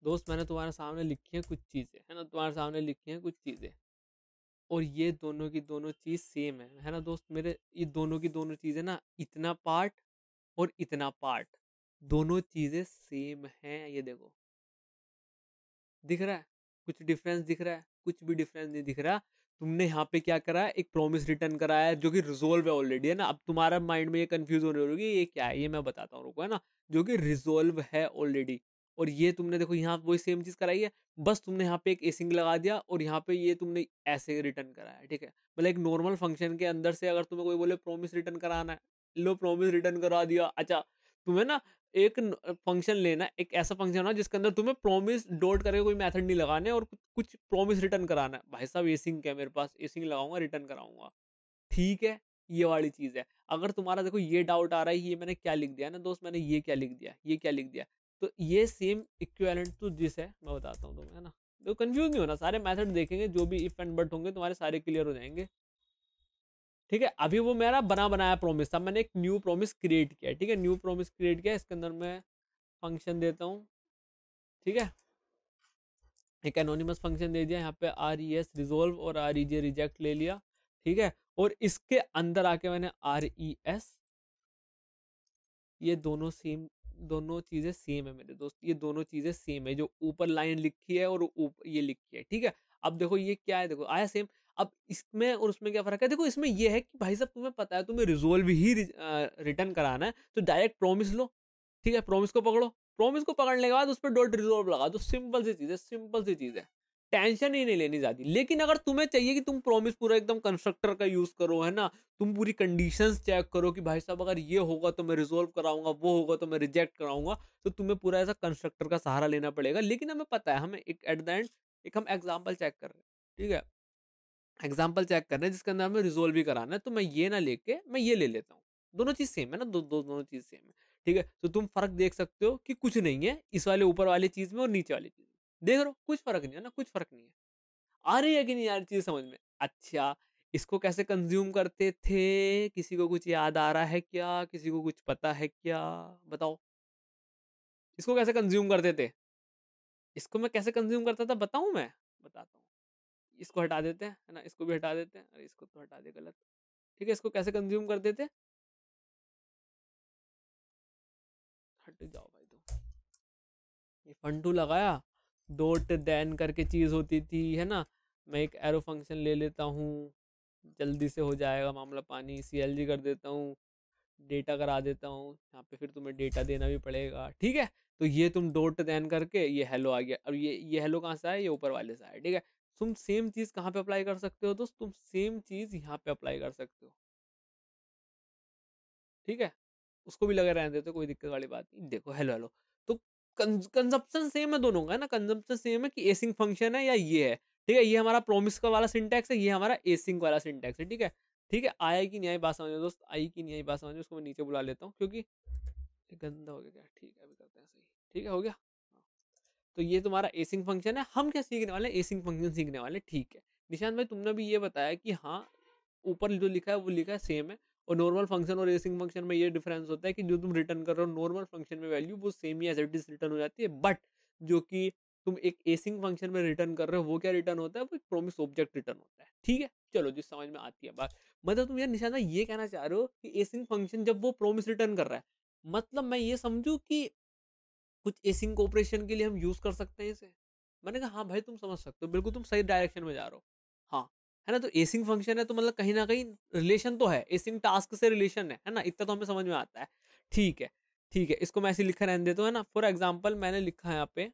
दोस्त मैंने तुम्हारे सामने लिखी है कुछ चीज़ें है ना तुम्हारे सामने लिखी है कुछ चीज़ें और ये दोनों की दोनों चीज़ सेम है है ना दोस्त मेरे ये दोनों की दोनों चीज़ें ना इतना पार्ट और इतना पार्ट दोनों चीज़ें सेम हैं ये देखो दिख रहा है कुछ डिफरेंस दिख रहा है कुछ भी डिफरेंस नहीं दिख रहा तुमने यहाँ पे क्या करा है एक प्रॉमिस रिटर्न कराया है जो कि रिजोल्व है ऑलरेडी है ना अब तुम्हारा माइंड में ये कंफ्यूज होने लगी ये क्या है ये मैं बताता हूँ रुको है ना जो कि रिजोल्व है ऑलरेडी और ये तुमने देखो यहाँ वही सेम चीज़ कराई है बस तुमने यहाँ पे एक एसिंग लगा दिया और यहाँ पे ये तुमने ऐसे रिटर्न कराया ठीक है मतलब एक नॉर्मल फंक्शन के अंदर से अगर तुम्हें कोई बोले प्रॉमिस रिटर्न कराना है लो प्रॉमिस रिटर्न करा दिया अच्छा तुम्हें ना एक फंक्शन लेना एक ऐसा फंक्शन होना जिसके अंदर तुम्हें प्रॉमिस डॉट करके कोई मेथड नहीं लगाने और कुछ प्रॉमिस रिटर्न कराना है भाई साहब एसिंग है मेरे पास एसिंग लगाऊंगा रिटर्न कराऊंगा ठीक है ये वाली चीज़ है अगर तुम्हारा देखो ये डाउट आ रहा है ये मैंने क्या लिख दिया ना दोस्त मैंने ये क्या लिख दिया ये क्या लिख दिया तो ये सेम इक्वेलेंट तो जिस है मैं बताता हूँ तुम्हें है ना तो कन्फ्यूज नहीं होना सारे मैथड देखेंगे जो भी इफ एंड बट होंगे तुम्हारे सारे क्लियर हो जाएंगे ठीक है अभी वो मेरा बना बनाया प्रोमिस था मैंने एक न्यू प्रोमिस क्रिएट किया ठीक है न्यू प्रोमिस क्रिएट किया इसके अंदर मैं फंक्शन देता हूँ ठीक है एक एनोनिमस फंक्शन दे दिया यहाँ पे आर ई एस रिजोल्व और आर ई जे रिजेक्ट ले लिया ठीक है और इसके अंदर आके मैंने आर ई एस ये दोनों सेम दोनों चीज़ें सेम है मेरे दोस्त ये दोनों चीज़ें सेम है जो ऊपर लाइन लिखी है और ऊपर ये लिखी है ठीक है अब देखो ये क्या है देखो आया सेम अब इसमें और उसमें क्या फ़र्क है देखो इसमें यह है कि भाई साहब तुम्हें पता है तुम्हें रिजोल्व ही रिटर्न कराना है तो डायरेक्ट प्रॉमिस लो ठीक है प्रॉमिस को पकड़ो प्रॉमिस को पकड़ने के बाद उस पर डोट रिजोल्व लगा दो सिंपल सी चीज़ है सिंपल सी चीज़ है टेंशन ही नहीं लेनी जाती लेकिन अगर तुम्हें चाहिए कि तुम प्रॉमिस पूरा एकदम कंस्ट्रक्टर का यूज करो है ना तुम पूरी कंडीशंस चेक करो कि भाई साहब अगर ये होगा तो मैं रिजोल्व कराऊंगा वो होगा तो मैं रिजेक्ट कराऊंगा तो तुम्हें पूरा ऐसा कंस्ट्रक्टर का सहारा लेना पड़ेगा लेकिन हमें पता है हमें एक एट द एंड एक हम एग्जाम्पल चेक कर रहे हैं ठीक है एग्जाम्पल चेक करना है जिसके अंदर हमें रिजोल्व भी कराना है तो मैं ये ना लेके मैं ये ले लेता हूँ दोनों चीज़ सेम है ना दो दो दोनों चीज़ सेम है ठीक है तो तुम फर्क देख सकते हो कि कुछ नहीं है इस वाले ऊपर वाली चीज़ में और नीचे वाली चीज़ में देख रहे हो कुछ फर्क नहीं है ना कुछ फर्क नहीं है आ रही है कि नहीं आ रही चीज़ समझ में अच्छा इसको कैसे कंज्यूम करते थे किसी को कुछ याद आ रहा है क्या किसी को कुछ पता है क्या बताओ इसको कैसे कंज्यूम करते थे इसको मैं कैसे कंज्यूम करता था बताऊँ मैं बताता हूँ इसको हटा देते हैं है ना इसको भी हटा देते हैं अरे इसको तो हटा दे गलत ठीक है इसको कैसे कंज्यूम कर देते हट जाओ भाई तुम तो। ये फंटू लगाया डोट देन करके चीज़ होती थी है ना मैं एक एरो फंक्शन ले लेता हूँ जल्दी से हो जाएगा मामला पानी सी कर देता हूँ डेटा करा देता हूँ यहाँ पे फिर तुम्हें डेटा देना भी पड़ेगा ठीक है तो ये तुम डोट देन करके ये हेलो आ गया अब ये ये हेलो कहाँ से आया ये ऊपर वाले से आया ठीक है तुम सेम चीज कहाँ पे अप्लाई कर सकते हो दोस्त तुम सेम चीज यहाँ पे अप्लाई कर सकते हो ठीक है उसको भी लगे रहने देते कोई दिक्कत वाली बात नहीं देखो हेलो हेलो तो कंजप्शन सेम है दोनों का ना कंजप्शन सेम है कि एसिंग फंक्शन है या ये है ठीक है ये हमारा प्रोमिस का वाला सिंटेक्स है ये हमारा एसिंग वाला सिंटेक्स है ठीक है ठीक है आई की न्याय बात समझो दोस्त आई की न्याय बात समझो उसको मैं नीचे बुला लेता हूँ क्योंकि गंदा हो गया क्या ठीक है अभी करते हैं सही ठीक है हो गया तो ये तुम्हारा एसिंग फंक्शन है हम क्या सीखने वाले हैं एसिंग फंक्शन सीखने वाले ठीक है निशान भाई तुमने भी ये बताया कि हाँ ऊपर जो लिखा है वो लिखा है सेम है और नॉर्मल फंक्शन और एसिंग फंक्शन में ये डिफरेंस होता है कि जो तुम रिटर्न कर रहे हो नॉर्मल फंक्शन में वैल्यू वो सेम ही एज इट इज रिटर्न हो जाती है बट जो कि तुम एक एसिंग फंक्शन में रिटर्न कर रहे हो वो क्या रिटर्न होता है वो एक प्रोमिस ऑब्जेक्ट रिटर्न होता है ठीक है चलो जिस समझ में आती है बात मतलब तुम यार निशाना ये कहना चाह रहे हो कि एसिंग फंक्शन जब वो प्रोमिस रिटर्न कर रहा है मतलब मैं ये समझू कि कुछ एसिंग ऑपरेशन के लिए हम यूज कर सकते हैं इसे मैंने कहा हाँ भाई तुम समझ सकते हो बिल्कुल तुम सही डायरेक्शन में जा रहे हो हाँ है ना तो एसिंग फंक्शन है तो मतलब कहीं ना कहीं रिलेशन तो है एसिंग टास्क से रिलेशन है है ना इतना तो हमें समझ में आता है ठीक है ठीक है इसको मैं ऐसे लिखा रहने देता हूँ है ना फॉर एग्जाम्पल मैंने लिखा है यहाँ पे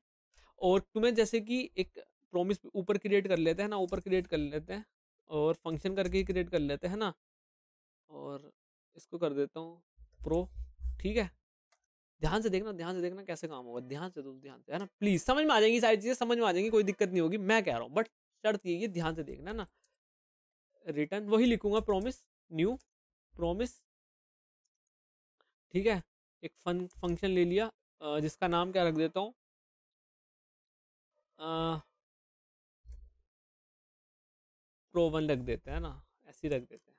और तुम्हें जैसे कि एक प्रोमिस ऊपर क्रिएट कर लेते हैं ना ऊपर क्रिएट कर लेते हैं और फंक्शन करके ही क्रिएट कर लेते हैं ना और इसको कर देता हूँ प्रो ठीक है ध्यान से देखना ध्यान से देखना कैसे काम होगा ध्यान से दोस्त तो ध्यान से है ना प्लीज समझ में आ जाएंगी सारी चीजें समझ में आ जाएंगी कोई दिक्कत नहीं होगी मैं कह रहा हूँ बट शर्त ये ध्यान से देखना ना रिटर्न वही लिखूंगा प्रोमिस न्यू प्रोमिस ठीक है एक फन फंक्शन ले लिया जिसका नाम क्या रख देता हूँ प्रो वन रख देते हैं ना ऐसे रख देते हैं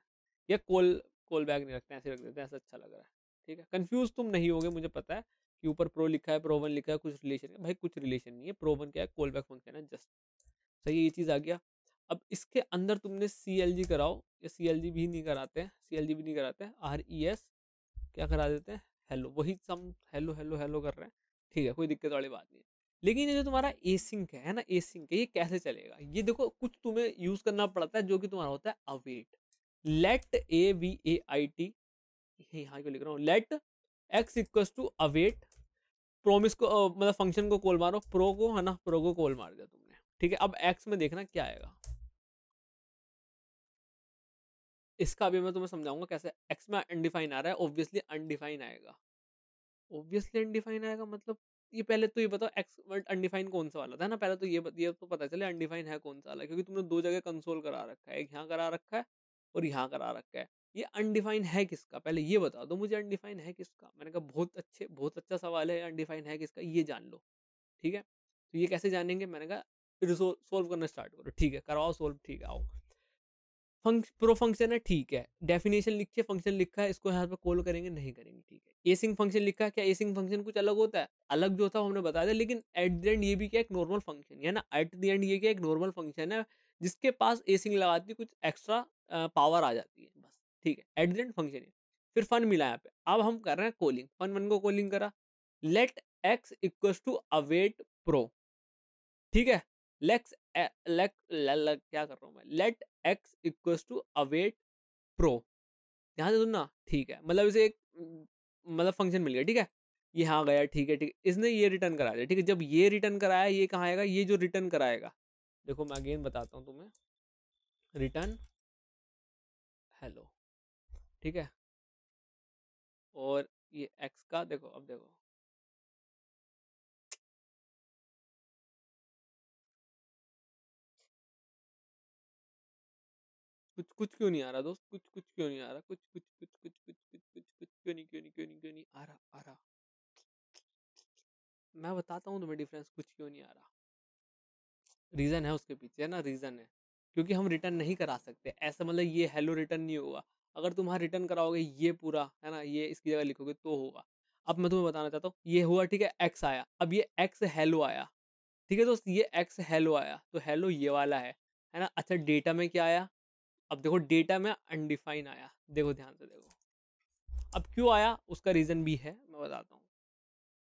या कोल कोल बैग नहीं रखते ऐसे रख देते हैं ऐसा अच्छा लग रहा है ठीक है कंफ्यूज तुम नहीं होगे मुझे पता है कि ऊपर प्रो लिखा है प्रो वन लिखा है कुछ रिलेशन है भाई कुछ रिलेशन नहीं है प्रो वन क्या है कॉल बैक फंक्शन है जस्ट सही तो ये चीज़ आ गया अब इसके अंदर तुमने सी एल जी कराओ या सी एल जी भी नहीं कराते हैं सी एल जी भी नहीं कराते हैं आर ई एस क्या करा देते हैं हेलो वही सम हेलो हेलो हेलो कर रहे हैं ठीक है कोई दिक्कत वाली बात नहीं है लेकिन ये जो तुम्हारा ए सिंक है ना ए सिंक है ये कैसे चलेगा ये देखो कुछ तुम्हें यूज करना पड़ता है जो कि तुम्हारा होता है await let A V A I T यहाँ क्यों लिख रहा हूँ let X equals to await promise को मतलब फंक्शन को कॉल मारो प्रो को है ना प्रो को कॉल मार दिया तुमने ठीक है अब एक्स में देखना क्या आएगा इसका अभी मैं तुम्हें समझाऊंगा कैसे एक्स में अनडिफाइन आ रहा है ऑब्वियसली अनडिफाइन आएगा ऑब्वियसली अनडिफाइन आएगा मतलब ये पहले तो ये बताओ एक्स अनडिफाइन कौन सा वाला था ना पहले तो ये ये तो पता चले अनडिफाइन है कौन सा वाला क्योंकि तुमने दो जगह कंसोल करा रखा है एक यहाँ करा रखा है और यहाँ करा रखा है ये अनडिफाइन है किसका पहले ये बता दो मुझे अनडिफाइन है किसका मैंने कहा बहुत अच्छे बहुत अच्छा सवाल है अनडिफाइन है किसका ये जान लो ठीक है तो ये कैसे जानेंगे मैंने कहा सोल्व करना स्टार्ट करो ठीक है कराओ सोल्व ठीक है आओ फंक्श प्रो फंक्शन है ठीक है डेफिनेशन लिखिए फंक्शन लिखा है इसको यहाँ पर कॉल करेंगे नहीं करेंगे ठीक है एसिंग फंक्शन लिखा है क्या एसिंग फंक्शन कुछ अलग होता है अलग जो था हमने बताया था लेकिन एट द एंड ये भी क्या एक नॉर्मल फंक्शन है ना एट द एंड ये क्या एक नॉर्मल फंक्शन है जिसके पास एसिंग लगाती कुछ एक्स्ट्रा पावर आ जाती है बस ठीक है एडजेंट फंक्शन है फिर फन मिला यहाँ पे अब हम कर रहे हैं कॉलिंग फन वन को कॉलिंग करा let X equal to await pro ठीक है लेक्स लेक eh, क्या कर रहा हूँ मैं let X equal to await pro यहाँ से सुनना ठीक है मतलब इसे एक मतलब फंक्शन मिल गया ठीक है ये यहाँ गया ठीक है ठीक है इसने ये रिटर्न करा दिया ठीक है जब ये रिटर्न कराया ये कहाँ आएगा ये जो रिटर्न कराएगा देखो मैं अगेन बताता हूँ तुम्हें रिटर्न हेलो ठीक है और ये एक्स का देखो अब देखो कुछ कुछ क्यों नहीं आ रहा दोस्त कुछ कुछ क्यों नहीं आ रहा कुछ कुछ कुछ कुछ कुछ कुछ कुछ कुछ क्यों नहीं क्यों नहीं क्यों नहीं क्यों नहीं आ रहा आ रहा मैं बताता हूँ तुम्हें डिफरेंस कुछ क्यों नहीं आ रहा रीज़न है उसके पीछे है ना रीज़न है क्योंकि हम रिटर्न नहीं करा सकते ऐसा मतलब ये हेलो रिटर्न नहीं होगा अगर तुम वहाँ रिटर्न कराओगे ये पूरा है ना ये इसकी जगह लिखोगे तो होगा अब मैं तुम्हें बताना चाहता हूँ ये हुआ ठीक है एक्स आया अब ये एक्स हेलो आया ठीक है दोस्त ये एक्स हेलो आया तो हेलो ये वाला है है ना अच्छा डेटा में क्या आया अब देखो डेटा में अनडिफाइन आया देखो ध्यान से देखो अब क्यों आया उसका रीज़न भी है मैं बताता हूँ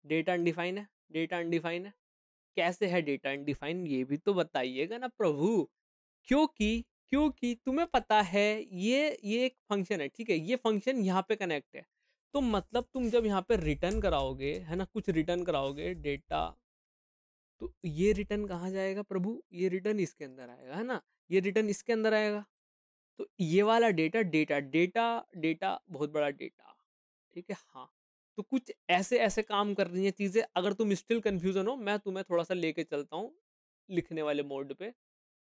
डेटा अनडिफाइन है डेटा अनडिफाइन है कैसे है डेटा अनडिफाइन ये भी तो बताइएगा ना प्रभु क्योंकि क्योंकि तुम्हें पता है ये ये एक फंक्शन है ठीक है ये फंक्शन यहाँ पे कनेक्ट है तो मतलब तुम जब यहाँ पे रिटर्न कराओगे है ना कुछ रिटर्न कराओगे डेटा तो ये रिटर्न कहाँ जाएगा प्रभु ये रिटर्न इसके अंदर आएगा है ना ये रिटर्न इसके अंदर आएगा तो ये वाला डेटा डेटा डेटा डेटा बहुत बड़ा डेटा ठीक है हाँ तो कुछ ऐसे ऐसे काम कर रही हैं चीज़ें अगर तुम स्टिल कन्फ्यूजन हो मैं तुम्हें थोड़ा सा लेके चलता हूँ लिखने वाले मोड पे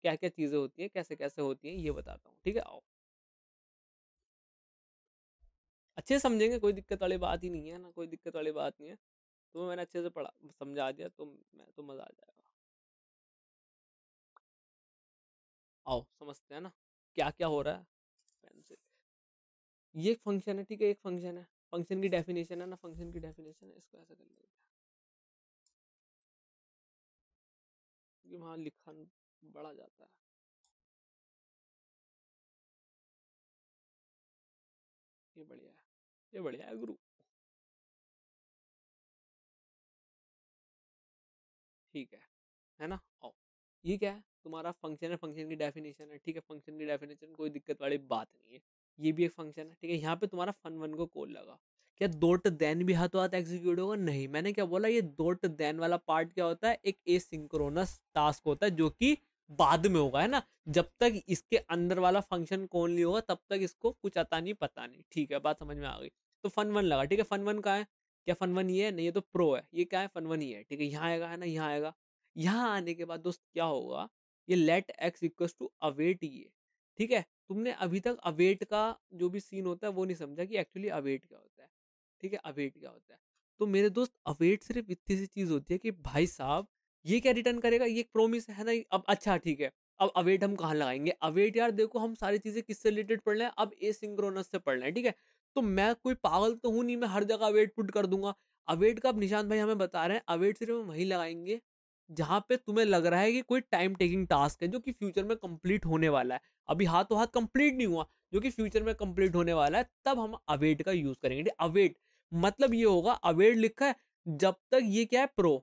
क्या क्या चीज़ें होती हैं कैसे कैसे होती हैं ये बताता हूँ ठीक है आओ अच्छे समझेंगे कोई दिक्कत वाली बात ही नहीं है ना कोई दिक्कत वाली बात नहीं है तो मैंने अच्छे से पढ़ा समझा दिया तो मैं तो मज़ा आ जाएगा आओ समझते हैं ना क्या क्या हो रहा है ये एक फंक्शन है ठीक है एक फंक्शन है फंक्शन की डेफिनेशन है ना फंक्शन की डेफिनेशन है इसको ऐसा कर लेते हैं हाँ लिखा बढ़ा जाता है ये बढ़िया है ये बढ़िया है गुरु ठीक है है ना आओ ये क्या है तुम्हारा फंक्शन है फंक्शन की डेफिनेशन है ठीक है फंक्शन की डेफिनेशन कोई दिक्कत वाली बात नहीं है ये भी एक फंक्शन है ठीक है यहाँ पे तुम्हारा फन वन को कॉल लगा क्या डोट देन भी हाथों हाथ एग्जीक्यूट होगा नहीं मैंने क्या बोला ये डोट देन वाला पार्ट क्या होता है एक ए टास्क होता है जो कि बाद में होगा है ना जब तक इसके अंदर वाला फंक्शन कौन लिया होगा तब तक इसको कुछ आता नहीं पता नहीं ठीक है बात समझ में आ गई तो फन वन लगा ठीक है फन वन का है क्या फन वन ये है नहीं ये तो प्रो है ये क्या है फन वन ही है ठीक है यहाँ आएगा है ना यहाँ आएगा यहाँ आने के बाद दोस्त क्या होगा ये let X equals to await ये ठीक है तुमने अभी तक अवेट का जो भी सीन होता है वो नहीं समझा कि एक्चुअली अवेट क्या होता है ठीक है अवेट क्या होता है तो मेरे दोस्त अवेट सिर्फ इतनी सी चीज़ होती है कि भाई साहब ये क्या रिटर्न करेगा ये एक प्रोमिस है ना अब अच्छा ठीक है अब अवेट हम कहाँ लगाएंगे अवेट यार देखो हम सारी चीज़ें किससे रिलेटेड पढ़ रहे हैं अब ए सिंक्रोनस से पढ़ रहे हैं ठीक है तो मैं कोई पागल तो हूँ नहीं मैं हर जगह अवेट पुट कर दूंगा अवेट का अब निशान भाई हमें बता रहे हैं अवेट सिर्फ हम वहीं लगाएंगे जहाँ पे तुम्हें लग रहा है कि कोई टाइम टेकिंग टास्क है जो कि फ्यूचर में कंप्लीट होने वाला है अभी हाथों हाथ कंप्लीट नहीं हुआ जो कि फ्यूचर में कंप्लीट होने वाला है तब हम अवेट का यूज करेंगे अवेट मतलब ये होगा अवेट लिखा है जब तक ये क्या है प्रो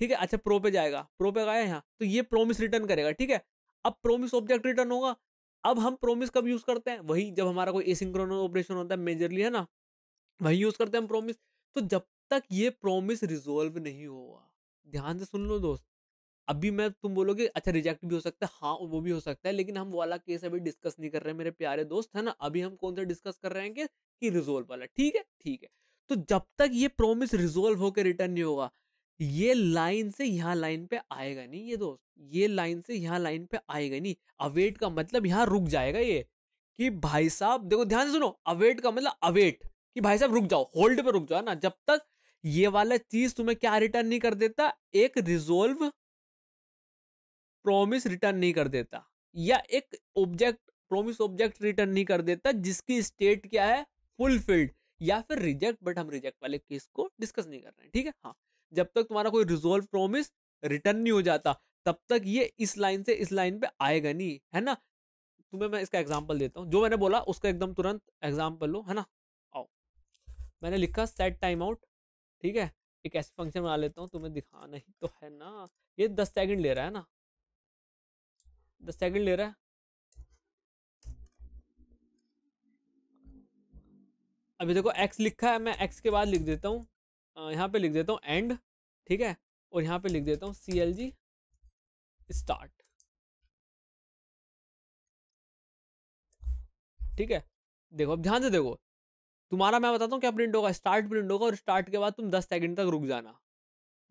ठीक है अच्छा प्रो पे जाएगा प्रो पे गया यहाँ तो ये प्रोमिस रिटर्न करेगा ठीक है अब प्रोमिस ऑब्जेक्ट रिटर्न होगा अब हम प्रोमिस कब यूज करते हैं वही जब हमारा कोई एसिंक्रोन ऑपरेशन होता है मेजरली है ना वही यूज करते हैं हम प्रोमिस तो जब तक ये प्रोमिस रिजोल्व नहीं होगा ध्यान से सुन लो दोस्त अभी मैं तुम बोलोगे अच्छा रिजेक्ट भी हो सकता है हाँ वो भी हो सकता है लेकिन हम वाला केस अभी डिस्कस नहीं कर रहे मेरे प्यारे दोस्त है ना अभी हम कौन सा डिस्कस कर रहे हैं कि, कि रिजोल्व वाला ठीक है ठीक है तो जब तक ये प्रोमिस रिजोल्व होकर रिटर्न नहीं होगा ये लाइन से यहाँ लाइन पे आएगा नहीं ये दोस्त ये लाइन से यहाँ लाइन पे आएगा नहीं अवेट का मतलब यहाँ रुक जाएगा ये कि भाई साहब देखो ध्यान से सुनो अवेट का मतलब अवेट कि भाई साहब रुक जाओ होल्ड पे रुक जाओ ना जब तक ये वाला चीज तुम्हें क्या रिटर्न नहीं कर देता एक रिजोल्व प्रोमिस रिटर्न नहीं कर देता या एक ऑब्जेक्ट प्रोमिस ऑब्जेक्ट रिटर्न नहीं कर देता जिसकी स्टेट क्या है फुलफिल्ड या फिर रिजेक्ट बट हम रिजेक्ट वाले केस को डिस्कस नहीं कर रहे हैं ठीक है हाँ जब तक तुम्हारा कोई रिजोल्व प्रॉमिस रिटर्न नहीं हो जाता तब तक ये इस लाइन से इस लाइन पे आएगा नहीं है ना तुम्हें मैं इसका एग्जाम्पल देता हूँ जो मैंने बोला उसका एकदम तुरंत एग्जाम्पल लो है ना आओ मैंने लिखा सेट टाइम आउट ठीक है एक ऐसे फंक्शन बना लेता हूँ तुम्हें दिखाना ही तो है ना ये दस सेकंड ले रहा है ना दस सेकंड ले रहा है अभी देखो एक्स लिखा है मैं एक्स के बाद लिख देता हूँ यहाँ पे लिख देता हूँ एंड ठीक है और यहाँ पे लिख देता हूँ सी एल जी स्टार्ट ठीक है देखो अब ध्यान से देखो तुम्हारा मैं बताता हूँ क्या प्रिंट होगा स्टार्ट प्रिंट होगा और स्टार्ट के बाद तुम दस सेकंड तक रुक जाना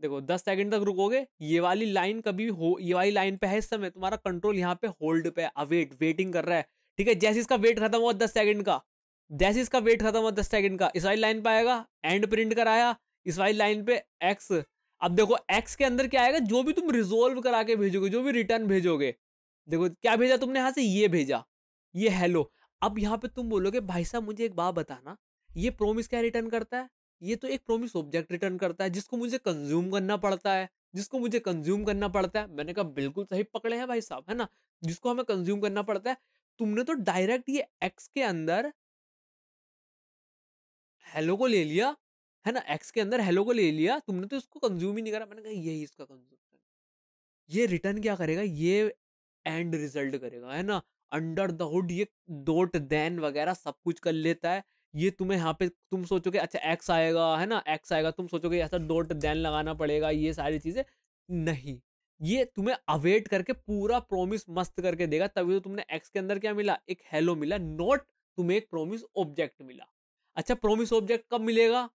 देखो दस सेकंड तक रुकोगे ये वाली लाइन कभी हो ये वाली लाइन पे है इस समय तुम्हारा कंट्रोल यहाँ पे होल्ड पे अवेट वेटिंग कर रहा है ठीक है जैसे इसका वेट खत्म हुआ दस सेकंड का जैसे इसका वेट खत्म हुआ दस सेकंड का इस वाली लाइन पे आएगा एंड प्रिंट कराया इस वाली लाइन पे एक्स अब देखो एक्स के अंदर क्या आएगा जो भी तुम रिजोल्व करा के भेजोगे जो भी रिटर्न भेजोगे देखो क्या भेजा तुमने यहाँ से ये भेजा ये हेलो अब यहाँ पे तुम बोलोगे भाई साहब मुझे एक बात बताना ये प्रोमिस क्या रिटर्न करता है ये तो एक प्रोमिस ऑब्जेक्ट रिटर्न करता है जिसको मुझे कंज्यूम करना पड़ता है जिसको मुझे कंज्यूम करना पड़ता है मैंने कहा बिल्कुल सही पकड़े हैं भाई साहब है ना जिसको हमें कंज्यूम करना पड़ता है तुमने तो डायरेक्ट ये एक्स के अंदर हेलो को ले लिया है ना एक्स के अंदर हेलो को ले लिया तुमने तो इसको कंज्यूम ही नहीं करा मैंने कहा यही इसका कंज्यूम ये रिटर्न क्या करेगा ये एंड रिजल्ट करेगा है ना अंडर द हुड ये डोट देन वगैरह सब कुछ कर लेता है ये तुम्हें यहाँ पे तुम सोचोगे अच्छा एक्स आएगा है ना एक्स आएगा तुम सोचोगे ऐसा डोट देन लगाना पड़ेगा ये सारी चीजें नहीं ये तुम्हें अवेट करके पूरा प्रोमिस मस्त करके देगा तभी तो तुमने एक्स के अंदर क्या मिला एक हेलो मिला नॉट तुम्हें एक प्रोमिस ऑब्जेक्ट मिला अच्छा प्रोमिस ऑब्जेक्ट कब मिलेगा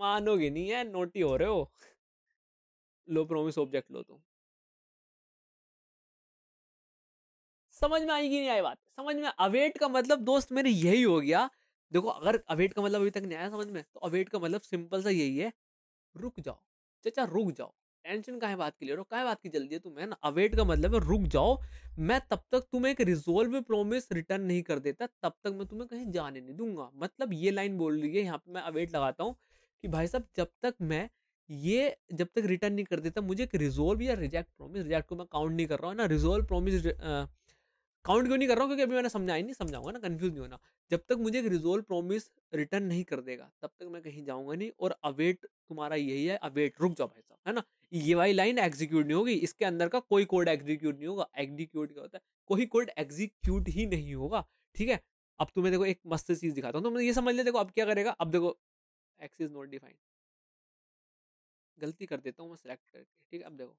मानोगे नहीं है नोटी हो रहे हो लो प्रोमिस ऑब्जेक्ट लो तुम समझ में आएगी नहीं आई बात समझ में अवेट का मतलब दोस्त मेरे यही हो गया देखो अगर अवेट का मतलब अभी तक नहीं आया समझ में तो अवेट का मतलब सिंपल सा यही है रुक जाओ चचा रुक जाओ टेंशन है बात की ले रहे हो बात की जल्दी है तुम्हें ना अवेट का मतलब है रुक जाओ मैं तब तक तुम्हें एक रिजोल्व प्रोमिस रिटर्न नहीं कर देता तब तक मैं तुम्हें कहीं जाने नहीं दूंगा मतलब ये लाइन बोल रही है यहाँ पे मैं अवेट लगाता हूँ कि भाई साहब जब तक मैं ये जब तक रिटर्न नहीं कर देता मुझे एक रिजोल्व या रिजेक्ट प्रॉमिस रिजेक्ट को मैं काउंट नहीं कर रहा हूँ ना रिजोल्व प्रॉमिस काउंट क्यों नहीं कर रहा हूँ क्योंकि अभी मैंने समझाया नहीं समझाऊंगा ना कन्फ्यूज नहीं होना जब तक मुझे एक रिजोल्व प्रॉमिस रिटर्न नहीं कर देगा तब तक मैं कहीं जाऊँगा नहीं और अवेट तुम्हारा यही है अवेट रुक जाओ भाई साहब है ना ये वाली लाइन एग्जीक्यूट नहीं होगी इसके अंदर का कोई कोड एग्जीक्यूट नहीं होगा एग्जीक्यूट क्या होता है कोई कोड एग्जीक्यूट ही नहीं होगा ठीक है अब तुम्हें देखो एक मस्त चीज दिखाता हूँ तो मैं ये समझ ले देखो अब क्या करेगा अब देखो एक्स इज नॉट डिफाइंड गलती कर देता हूँ मैं सिलेक्ट करके ठीक है अब देखो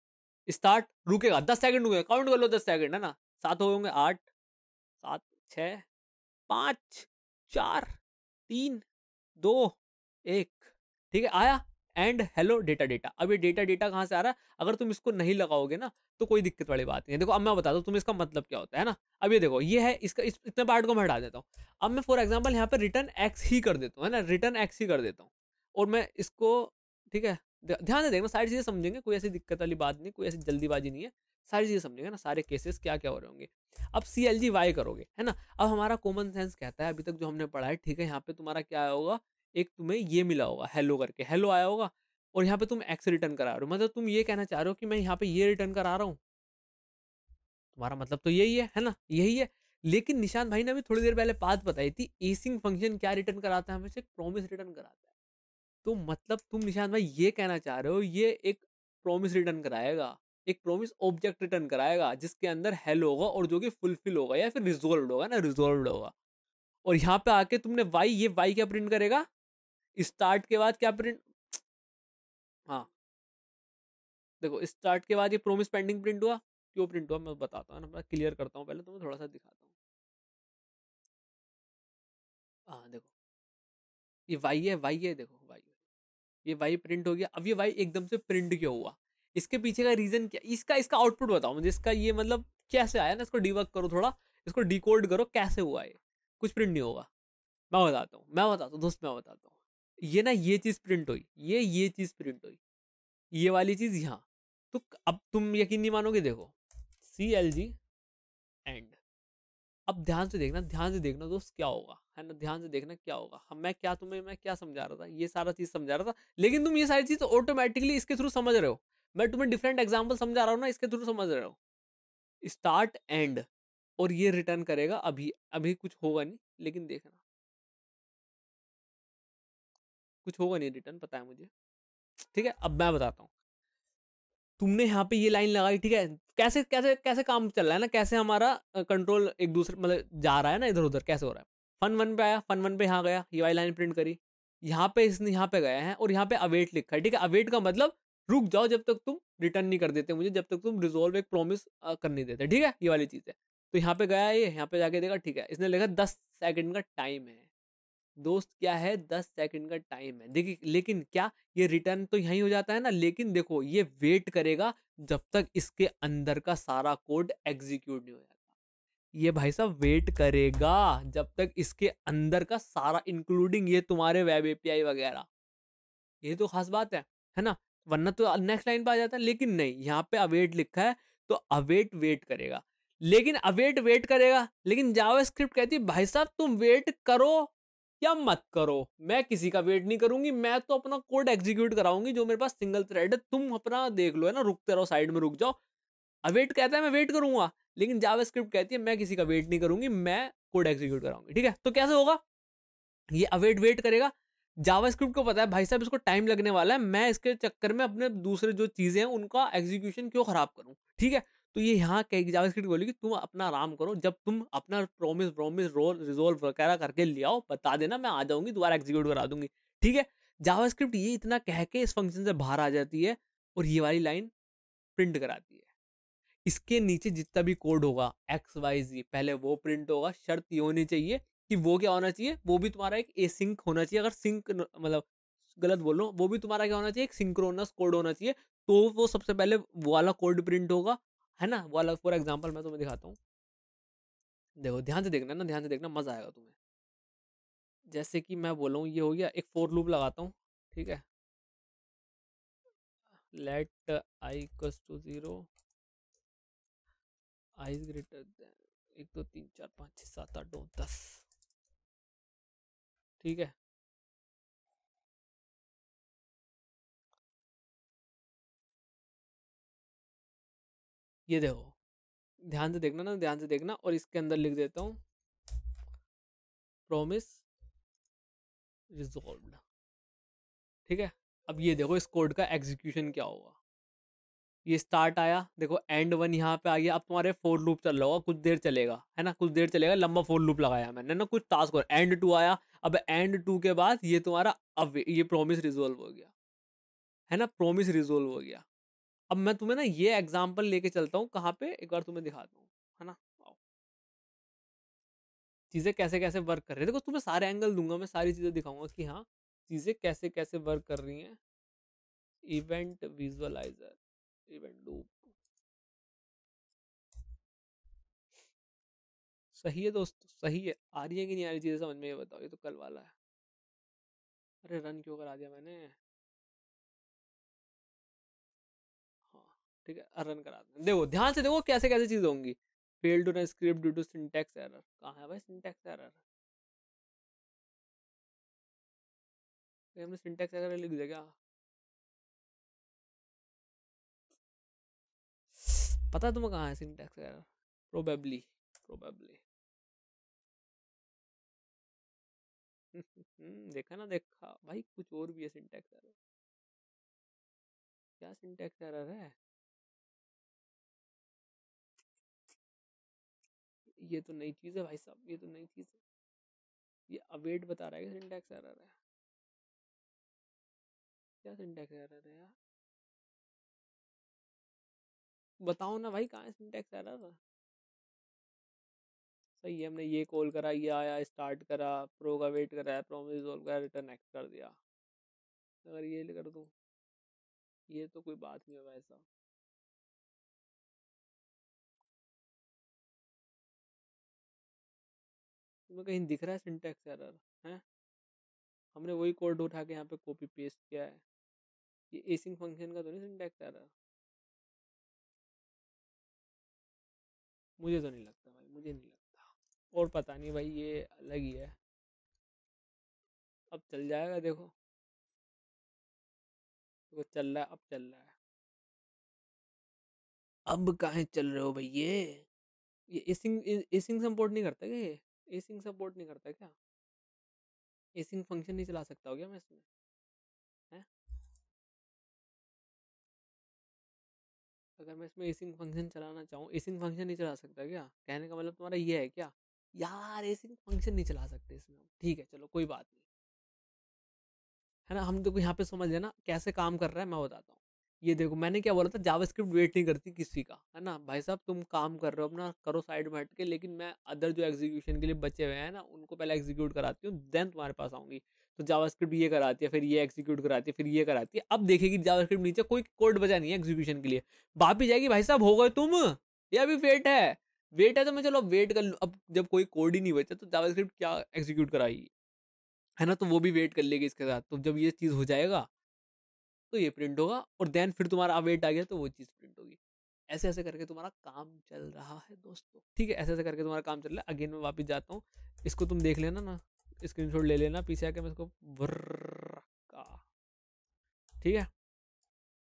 स्टार्ट रुकेगा दस सेकंड रुकेगा काउंट कर लो दस सेकंड है ना सात हो गए आठ सात छ पाँच चार तीन दो एक ठीक है आया एंड हेलो डेटा डेटा अब ये डेटा डेटा कहाँ से आ रहा है अगर तुम इसको नहीं लगाओगे ना तो कोई दिक्कत वाली बात नहीं है देखो अब मैं बता दूँ तुम इसका मतलब क्या होता है ना अब ये देखो ये है इसका इस इतने पार्ट को मैं हटा देता हूँ अब मैं फॉर एग्जाम्पल यहाँ पर रिटर्न एक्स ही कर देता हूँ है ना रिटर्न एक्स ही कर देता हूँ और मैं इसको ठीक है ध्यान से देखना सारी चीज़ें समझेंगे कोई ऐसी दिक्कत वाली बात नहीं कोई ऐसी जल्दीबाजी नहीं है सारी चीज़ें समझेंगे ना सारे केसेस क्या क्या हो रहे होंगे अब सी एल जी वाई करोगे है ना अब हमारा कॉमन सेंस कहता है अभी तक जो हमने पढ़ा है ठीक है यहाँ पे तुम्हारा क्या होगा एक तुम्हें ये मिला होगा हेलो करके हेलो आया होगा और यहाँ पे तुम एक्स रिटर्न करा रहे हो मतलब तुम ये कहना चाह रहे हो कि मैं यहाँ पे ये रिटर्न करा रहा हूँ तुम्हारा मतलब तो यही है है ना यही है लेकिन निशान भाई ने अभी थोड़ी देर पहले बात बताई थी एसिंग फंक्शन क्या रिटर्न कराता है हमेशा प्रॉमिस रिटर्न कराता है तो मतलब तुम निशान भाई ये कहना चाह रहे हो ये एक प्रॉमिस रिटर्न कराएगा एक प्रॉमिस ऑब्जेक्ट रिटर्न कराएगा जिसके अंदर हेल होगा और जो कि फुलफिल होगा या फिर रिजोल्व होगा ना रिजोल्व होगा और यहाँ पे आके तुमने वाई ये वाई क्या प्रिंट करेगा स्टार्ट के बाद क्या प्रिंट हाँ देखो स्टार्ट के बाद ये प्रोमिस पेंडिंग प्रिंट हुआ क्यों प्रिंट हुआ मैं बताता हूँ मैं क्लियर करता हूँ पहले तो मैं थोड़ा सा दिखाता हूँ हाँ देखो ये वाई है वाई है देखो वाई है ये वाई प्रिंट हो गया अब ये वाई एकदम से प्रिंट क्यों हुआ इसके पीछे का रीज़न क्या इसका इसका आउटपुट बताओ मुझे इसका ये मतलब कैसे आया ना इसको डिवर्क करो थोड़ा इसको डिकोड करो कैसे हुआ ये कुछ प्रिंट नहीं होगा मैं बताता हूँ मैं बताता हूँ दोस्त मैं बताता हूँ ये ना ये चीज़ प्रिंट हुई ये ये चीज़ प्रिंट हुई ये वाली चीज़ यहाँ तो अब तुम यकीन नहीं मानोगे देखो सी एल जी एंड अब ध्यान से देखना ध्यान से देखना दोस्त क्या होगा है ना ध्यान से देखना क्या होगा हम मैं क्या तुम्हें मैं क्या समझा रहा था ये सारा चीज़ समझा रहा था लेकिन तुम ये सारी चीज़ ऑटोमेटिकली इसके थ्रू समझ रहे हो मैं तुम्हें डिफरेंट एग्जाम्पल समझा रहा हूँ ना इसके थ्रू समझ रहे हो स्टार्ट एंड और ये रिटर्न करेगा अभी अभी कुछ होगा नहीं लेकिन देखना कुछ होगा नहीं रिटर्न पता है मुझे ठीक है अब मैं बताता हूँ तुमने यहाँ पे ये लाइन लगाई ठीक है कैसे कैसे कैसे काम चल रहा है ना कैसे हमारा कंट्रोल एक दूसरे मतलब जा रहा है ना इधर उधर कैसे हो रहा है फन वन पे आया फन वन पे यहाँ गया ये वाली लाइन प्रिंट करी यहाँ पे इसने यहाँ पे गया है और यहाँ पे अवेट लिखा है ठीक है अवेट का मतलब रुक जाओ जब तक तुम रिटर्न नहीं कर देते मुझे जब तक तुम रिजोल्व एक प्रॉमिस कर नहीं देते ठीक है ये वाली चीज़ है तो यहाँ पे गया ये यहाँ पे जाके देखा ठीक है इसने लिखा दस सेकंड का टाइम है दोस्त क्या है दस सेकंड का टाइम है देखिए लेकिन क्या ये रिटर्न तो यहीं हो जाता है ना लेकिन देखो ये वेट करेगा जब तक इसके अंदर का सारा कोड एग्जीक्यूट नहीं हो जाता ये भाई साहब वेट करेगा जब तक इसके अंदर का सारा इंक्लूडिंग ये तुम्हारे वेब एपीआई वगैरह ये तो खास बात है है ना वरना तो नेक्स्ट लाइन पर आ जाता है लेकिन नहीं यहाँ पे अवेट लिखा है तो अवेट वेट करेगा लेकिन अवेट वेट करेगा लेकिन जावा स्क्रिप्ट कहती है भाई साहब तुम वेट करो या मत करो मैं किसी का वेट नहीं करूंगी मैं तो अपना कोड एग्जीक्यूट कराऊंगी जो मेरे पास सिंगल थ्रेड है तुम अपना देख लो है ना रुकते रहो साइड में रुक जाओ अवेट कहता है मैं वेट करूंगा लेकिन जावा स्क्रिप्ट कहती है मैं किसी का वेट नहीं करूंगी मैं कोड एग्जीक्यूट कराऊंगी ठीक है तो कैसे होगा ये अवेट वेट करेगा जावा स्क्रिप्ट को पता है भाई साहब इसको टाइम लगने वाला है मैं इसके चक्कर में अपने दूसरे जो चीज़ें हैं उनका एग्जीक्यूशन क्यों खराब करूँ ठीक है तो ये यहाँ कह जावास्क्रिप्ट बोली कि तुम अपना आराम करो जब तुम अपना प्रोमिस प्रोमिस रोल रिजोल्व वगैरह करके ले आओ बता देना मैं आ जाऊंगी दोबारा एग्जीक्यूट करा दूंगी ठीक है जावास्क्रिप्ट ये इतना कह के इस फंक्शन से बाहर आ जाती है और ये वाली लाइन प्रिंट कराती है इसके नीचे जितना भी कोड होगा एक्स वाई जी पहले वो प्रिंट होगा शर्त ये होनी चाहिए कि वो क्या होना चाहिए वो भी तुम्हारा एक ए सिंक होना चाहिए अगर सिंक मतलब गलत बोल रहा हूँ वो भी तुम्हारा क्या होना चाहिए एक सिंक्रोनस कोड होना चाहिए तो वो सबसे पहले वो वाला कोड प्रिंट होगा है ना वो अलग फॉर एग्जाम्पल मैं तुम्हें दिखाता हूँ देखो ध्यान से देखना ना ध्यान से देखना मज़ा आएगा तुम्हें जैसे कि मैं बोला हूँ ये हो गया एक फोर लूप लगाता हूँ ठीक है let I equals to zero I is greater than एक दो तीन चार पाँच छः सात आठ नौ दस ठीक है ये देखो ध्यान से देखना ना ध्यान से देखना और इसके अंदर लिख देता हूँ प्रोमिस रिजॉल्व ठीक है अब ये देखो इस कोड का एग्जीक्यूशन क्या होगा ये स्टार्ट आया देखो एंड वन यहाँ पे आ गया अब तुम्हारे फोर लूप चल रहा होगा कुछ देर चलेगा है ना कुछ देर चलेगा लंबा फोर लूप लगाया मैंने ना कुछ टास्क और एंड टू आया अब एंड टू के बाद ये तुम्हारा अब ये प्रोमिस रिजोल्व हो गया है ना प्रोमिस रिजोल्व हो गया अब मैं तुम्हें ना ये एग्जाम्पल लेके चलता हूँ कहाँ पे एक बार तुम्हें दिखाता हूँ है ना चीज़ें कैसे कैसे वर्क कर रही है देखो तुम्हें सारे एंगल दूंगा मैं सारी चीज़ें दिखाऊंगा कि हाँ चीज़ें कैसे कैसे वर्क कर रही हैं इवेंट विजुअलाइजर इवेंट लूप सही है दोस्तों सही है आ रही है कि नहीं आ रही चीज़ें समझ में ये बताओ ये तो कल वाला है अरे रन क्यों करा दिया मैंने ठीक है रन करा दें देखो ध्यान से देखो कैसे कैसे चीज़ होंगी fail to run script due to syntax error कहाँ है भाई सिंटेक्स एरर हमने सिंटेक्स एरर लिख दिया क्या पता तुम्हें कहाँ है सिंटेक्स एरर प्रोबेबली प्रोबेबली देखा ना देखा भाई कुछ और भी है सिंटेक्स एरर क्या सिंटेक्स एरर है ये तो नई चीज़ है भाई साहब ये तो नई चीज़ है ये अवेट बता रहा है कि सिंटैक्स रहा है क्या सिंटैक्स रहा है यार बताओ ना भाई कहाँ आ रहा था सही है हमने ये कॉल करा ये आया स्टार्ट करा प्रो का वेट कराया प्रो रिजोल्व करा रिटर्न एक्ट कर दिया अगर ये कर दूँ ये तो कोई बात नहीं है भाई साहब में कहीं दिख रहा है सिंटेक्स एरर है हमने वही कोड उठा के यहाँ पे कॉपी पेस्ट किया है ये एसिंग फंक्शन का तो नहीं सिंटेक्स एरर मुझे तो नहीं लगता भाई मुझे नहीं लगता और पता नहीं भाई ये अलग ही है अब चल जाएगा देखो देखो चल रहा है अब चल रहा है अब कहा चल रहे हो भाई ये ये एसिंग एसिंग सपोर्ट नहीं करता क्या ये एसिंग सपोर्ट नहीं करता क्या एसिंग फंक्शन नहीं चला सकता हो क्या मैं इसमें है अगर मैं इसमें एसिंग फंक्शन चलाना चाहूँ एसिंग फंक्शन नहीं चला सकता क्या कहने का मतलब तुम्हारा ये है क्या यार एसिंग फंक्शन नहीं चला सकते इसमें ठीक है चलो कोई बात नहीं है ना हम तो यहाँ पे समझ लेना कैसे काम कर रहा है मैं बताता हूँ ये देखो मैंने क्या बोला था जावास्क्रिप्ट वेट नहीं करती किसी का है ना भाई साहब तुम काम कर रहे हो अपना करो साइड में हट के लेकिन मैं अदर जो एग्जीक्यूशन के लिए बचे हुए हैं ना उनको पहले एग्जीक्यूट कराती हूँ देन तुम्हारे पास आऊँगी तो जावास्क्रिप्ट ये कराती है फिर ये एग्जीक्यूट कराती है फिर ये कराती है अब देखेगी जावास्क्रिप्ट नीचे कोई कोड बचा नहीं है एग्जीक्यूशन के लिए वापिस जाएगी भाई साहब हो गए तुम ये अभी वेट है वेट है तो मैं चलो वेट कर लूँ अब जब कोई कोड ही नहीं बचा तो जावास्क्रिप्ट क्या एग्जीक्यूट कराएगी है ना तो वो भी वेट कर लेगी इसके साथ तो जब ये चीज़ हो जाएगा तो ये प्रिंट होगा और देन फिर तुम्हारा वेट आ गया तो वो चीज़ प्रिंट होगी ऐसे ऐसे करके तुम्हारा काम चल रहा है दोस्तों ठीक है ऐसे ऐसे करके तुम्हारा काम चल रहा है अगेन मैं वापस जाता हूँ इसको तुम देख लेना ना स्क्रीन ले लेना पीछे आके मैं इसको का ठीक है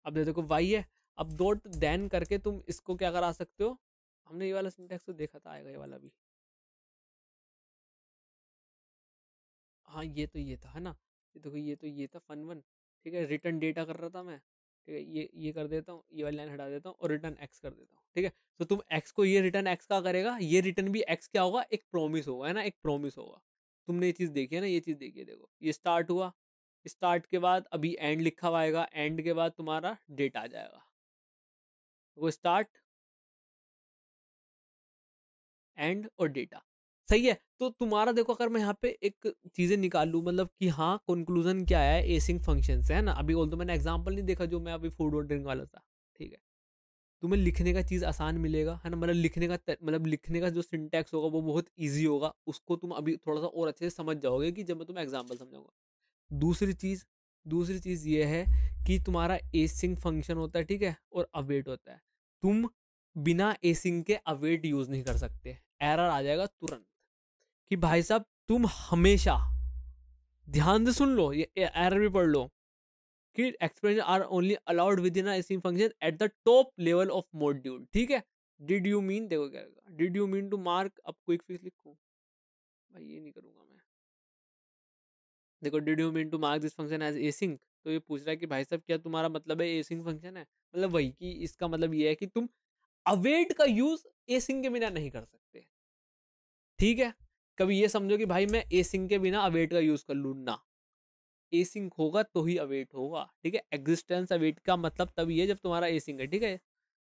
अब दे देखो वाई है अब डॉट देन करके तुम इसको क्या करा सकते हो हमने ये वाला सिंटेक्स तो देखा था आएगा ये वाला भी हाँ ये तो ये था है ना ये देखो ये तो ये था फन वन ठीक है रिटर्न डेटा कर रहा था मैं ठीक है ये ये कर देता हूँ ये वाली लाइन हटा देता हूँ और रिटर्न एक्स कर देता हूँ ठीक है तो तुम एक्स को ये रिटर्न एक्स का करेगा ये रिटर्न भी एक्स क्या होगा एक प्रोमिस होगा है ना एक प्रोमिस होगा तुमने ये चीज़ देखी है ना ये चीज़ देखी है देखो ये स्टार्ट हुआ स्टार्ट के बाद अभी एंड लिखा हुआ आएगा एंड के बाद तुम्हारा डेट आ जाएगा वो स्टार्ट एंड और डेटा सही है तो तुम्हारा देखो अगर मैं यहाँ पे एक चीज़ें निकाल लूँ मतलब कि हाँ कंक्लूजन क्या है एसिंग फंक्शन से है ना अभी बोल तो मैंने एग्जाम्पल नहीं देखा जो मैं अभी फूड और ड्रिंक वाला था ठीक है तुम्हें लिखने का चीज़ आसान मिलेगा है ना मतलब लिखने का मतलब लिखने का जो सिंटेक्स होगा वो बहुत ईजी होगा उसको तुम अभी थोड़ा सा और अच्छे से समझ जाओगे कि जब मैं तुम्हें एग्जाम्पल समझाऊंगा दूसरी चीज़ दूसरी चीज़ ये है कि तुम्हारा एसिंग फंक्शन होता है ठीक है और अवेट होता है तुम बिना एसिंग के अवेट यूज़ नहीं कर सकते एरर आ जाएगा तुरंत कि भाई साहब तुम हमेशा ध्यान से सुन लो ये एरर भी पढ़ लो कि expression are only allowed within sync function at the top level of module ठीक है डिड यू मीन देखो क्या did you mean to mark अब क्विक फिक्स लिखो भाई ये नहीं करूँगा मैं देखो did you mean to mark this function as async तो ये पूछ रहा है कि भाई साहब क्या तुम्हारा मतलब है एसिंग फंक्शन है मतलब वही कि इसका मतलब ये है कि तुम अवेट का यूज एसिंग के बिना नहीं कर सकते ठीक है कभी ये समझो कि भाई मैं एसिंग के बिना अवेट का यूज़ कर लूँ ना एसिंग होगा तो ही अवेट होगा ठीक है एग्जिस्टेंस अवेट का मतलब तभी है जब तुम्हारा एसिंग है ठीक है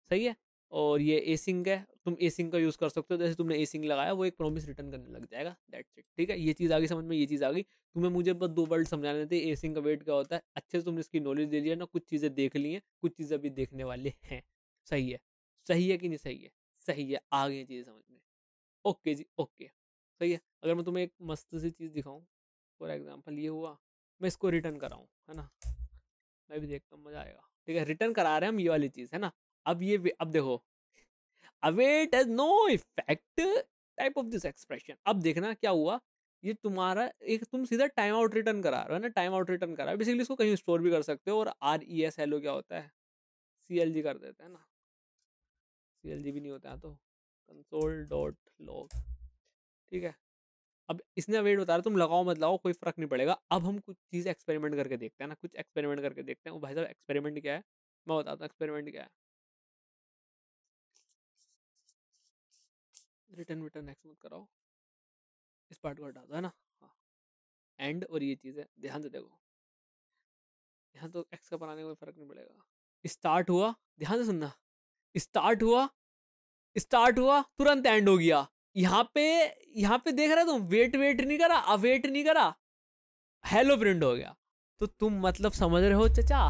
सही है और ये एसिंग है तुम एसिंग का यूज़ कर सकते हो जैसे तुमने एसिंग लगाया वो एक प्रॉमिस रिटर्न करने लग जाएगा दैट्स इट ठीक है ये चीज़ आ गई समझ में ये चीज़ आ गई तुम्हें मुझे बस दो वर्ड समझाने थे एसिंग का वेट क्या होता है अच्छे से तुमने इसकी नॉलेज दे लिया ना कुछ चीज़ें देख ली हैं कुछ चीज़ें अभी देखने वाले हैं सही है सही है कि नहीं सही है सही है आ गई चीज़ें समझ में ओके जी ओके सही है अगर मैं तुम्हें एक मस्त सी चीज़ दिखाऊँ फॉर एग्जाम्पल ये हुआ मैं इसको रिटर्न कराऊँ है ना मैं भी देखता हूँ मज़ा आएगा ठीक है रिटर्न करा रहे हैं हम ये वाली चीज़ है ना अब ये अब देखो await has no effect type of this expression अब देखना क्या हुआ ये तुम्हारा एक तुम सीधा टाइम आउट रिटर्न करा रहे हो ना टाइम आउट रिटर्न करा बेसिकली इसको कहीं स्टोर भी कर सकते हो और R E S L O क्या होता है सी एल जी कर देते हैं ना सी एल जी भी नहीं होता है तो कंसोल डॉट लॉग ठीक है अब इसने वेट बता रहा तुम लगाओ मत लगाओ कोई फर्क नहीं पड़ेगा अब हम कुछ चीज़ एक्सपेरिमेंट करके देखते हैं ना कुछ एक्सपेरिमेंट करके देखते हैं वो भाई साहब एक्सपेरिमेंट क्या है मैं बताता हूँ एक्सपेरिमेंट क्या है रिटर्न विटर्न एक्स मत कराओ इस पार्ट को हटा दो है ना हाँ एंड और ये चीज़ है ध्यान से देखो यहाँ तो एक्स का बनाने में कोई फर्क नहीं पड़ेगा स्टार्ट हुआ ध्यान से सुनना स्टार्ट हुआ स्टार्ट हुआ तुरंत एंड हो गया यहाँ पे यहाँ पे देख रहा तुम वेट वेट नहीं करा अवेट नहीं करा हेलो प्रिंट हो गया तो तुम मतलब समझ रहे हो चचा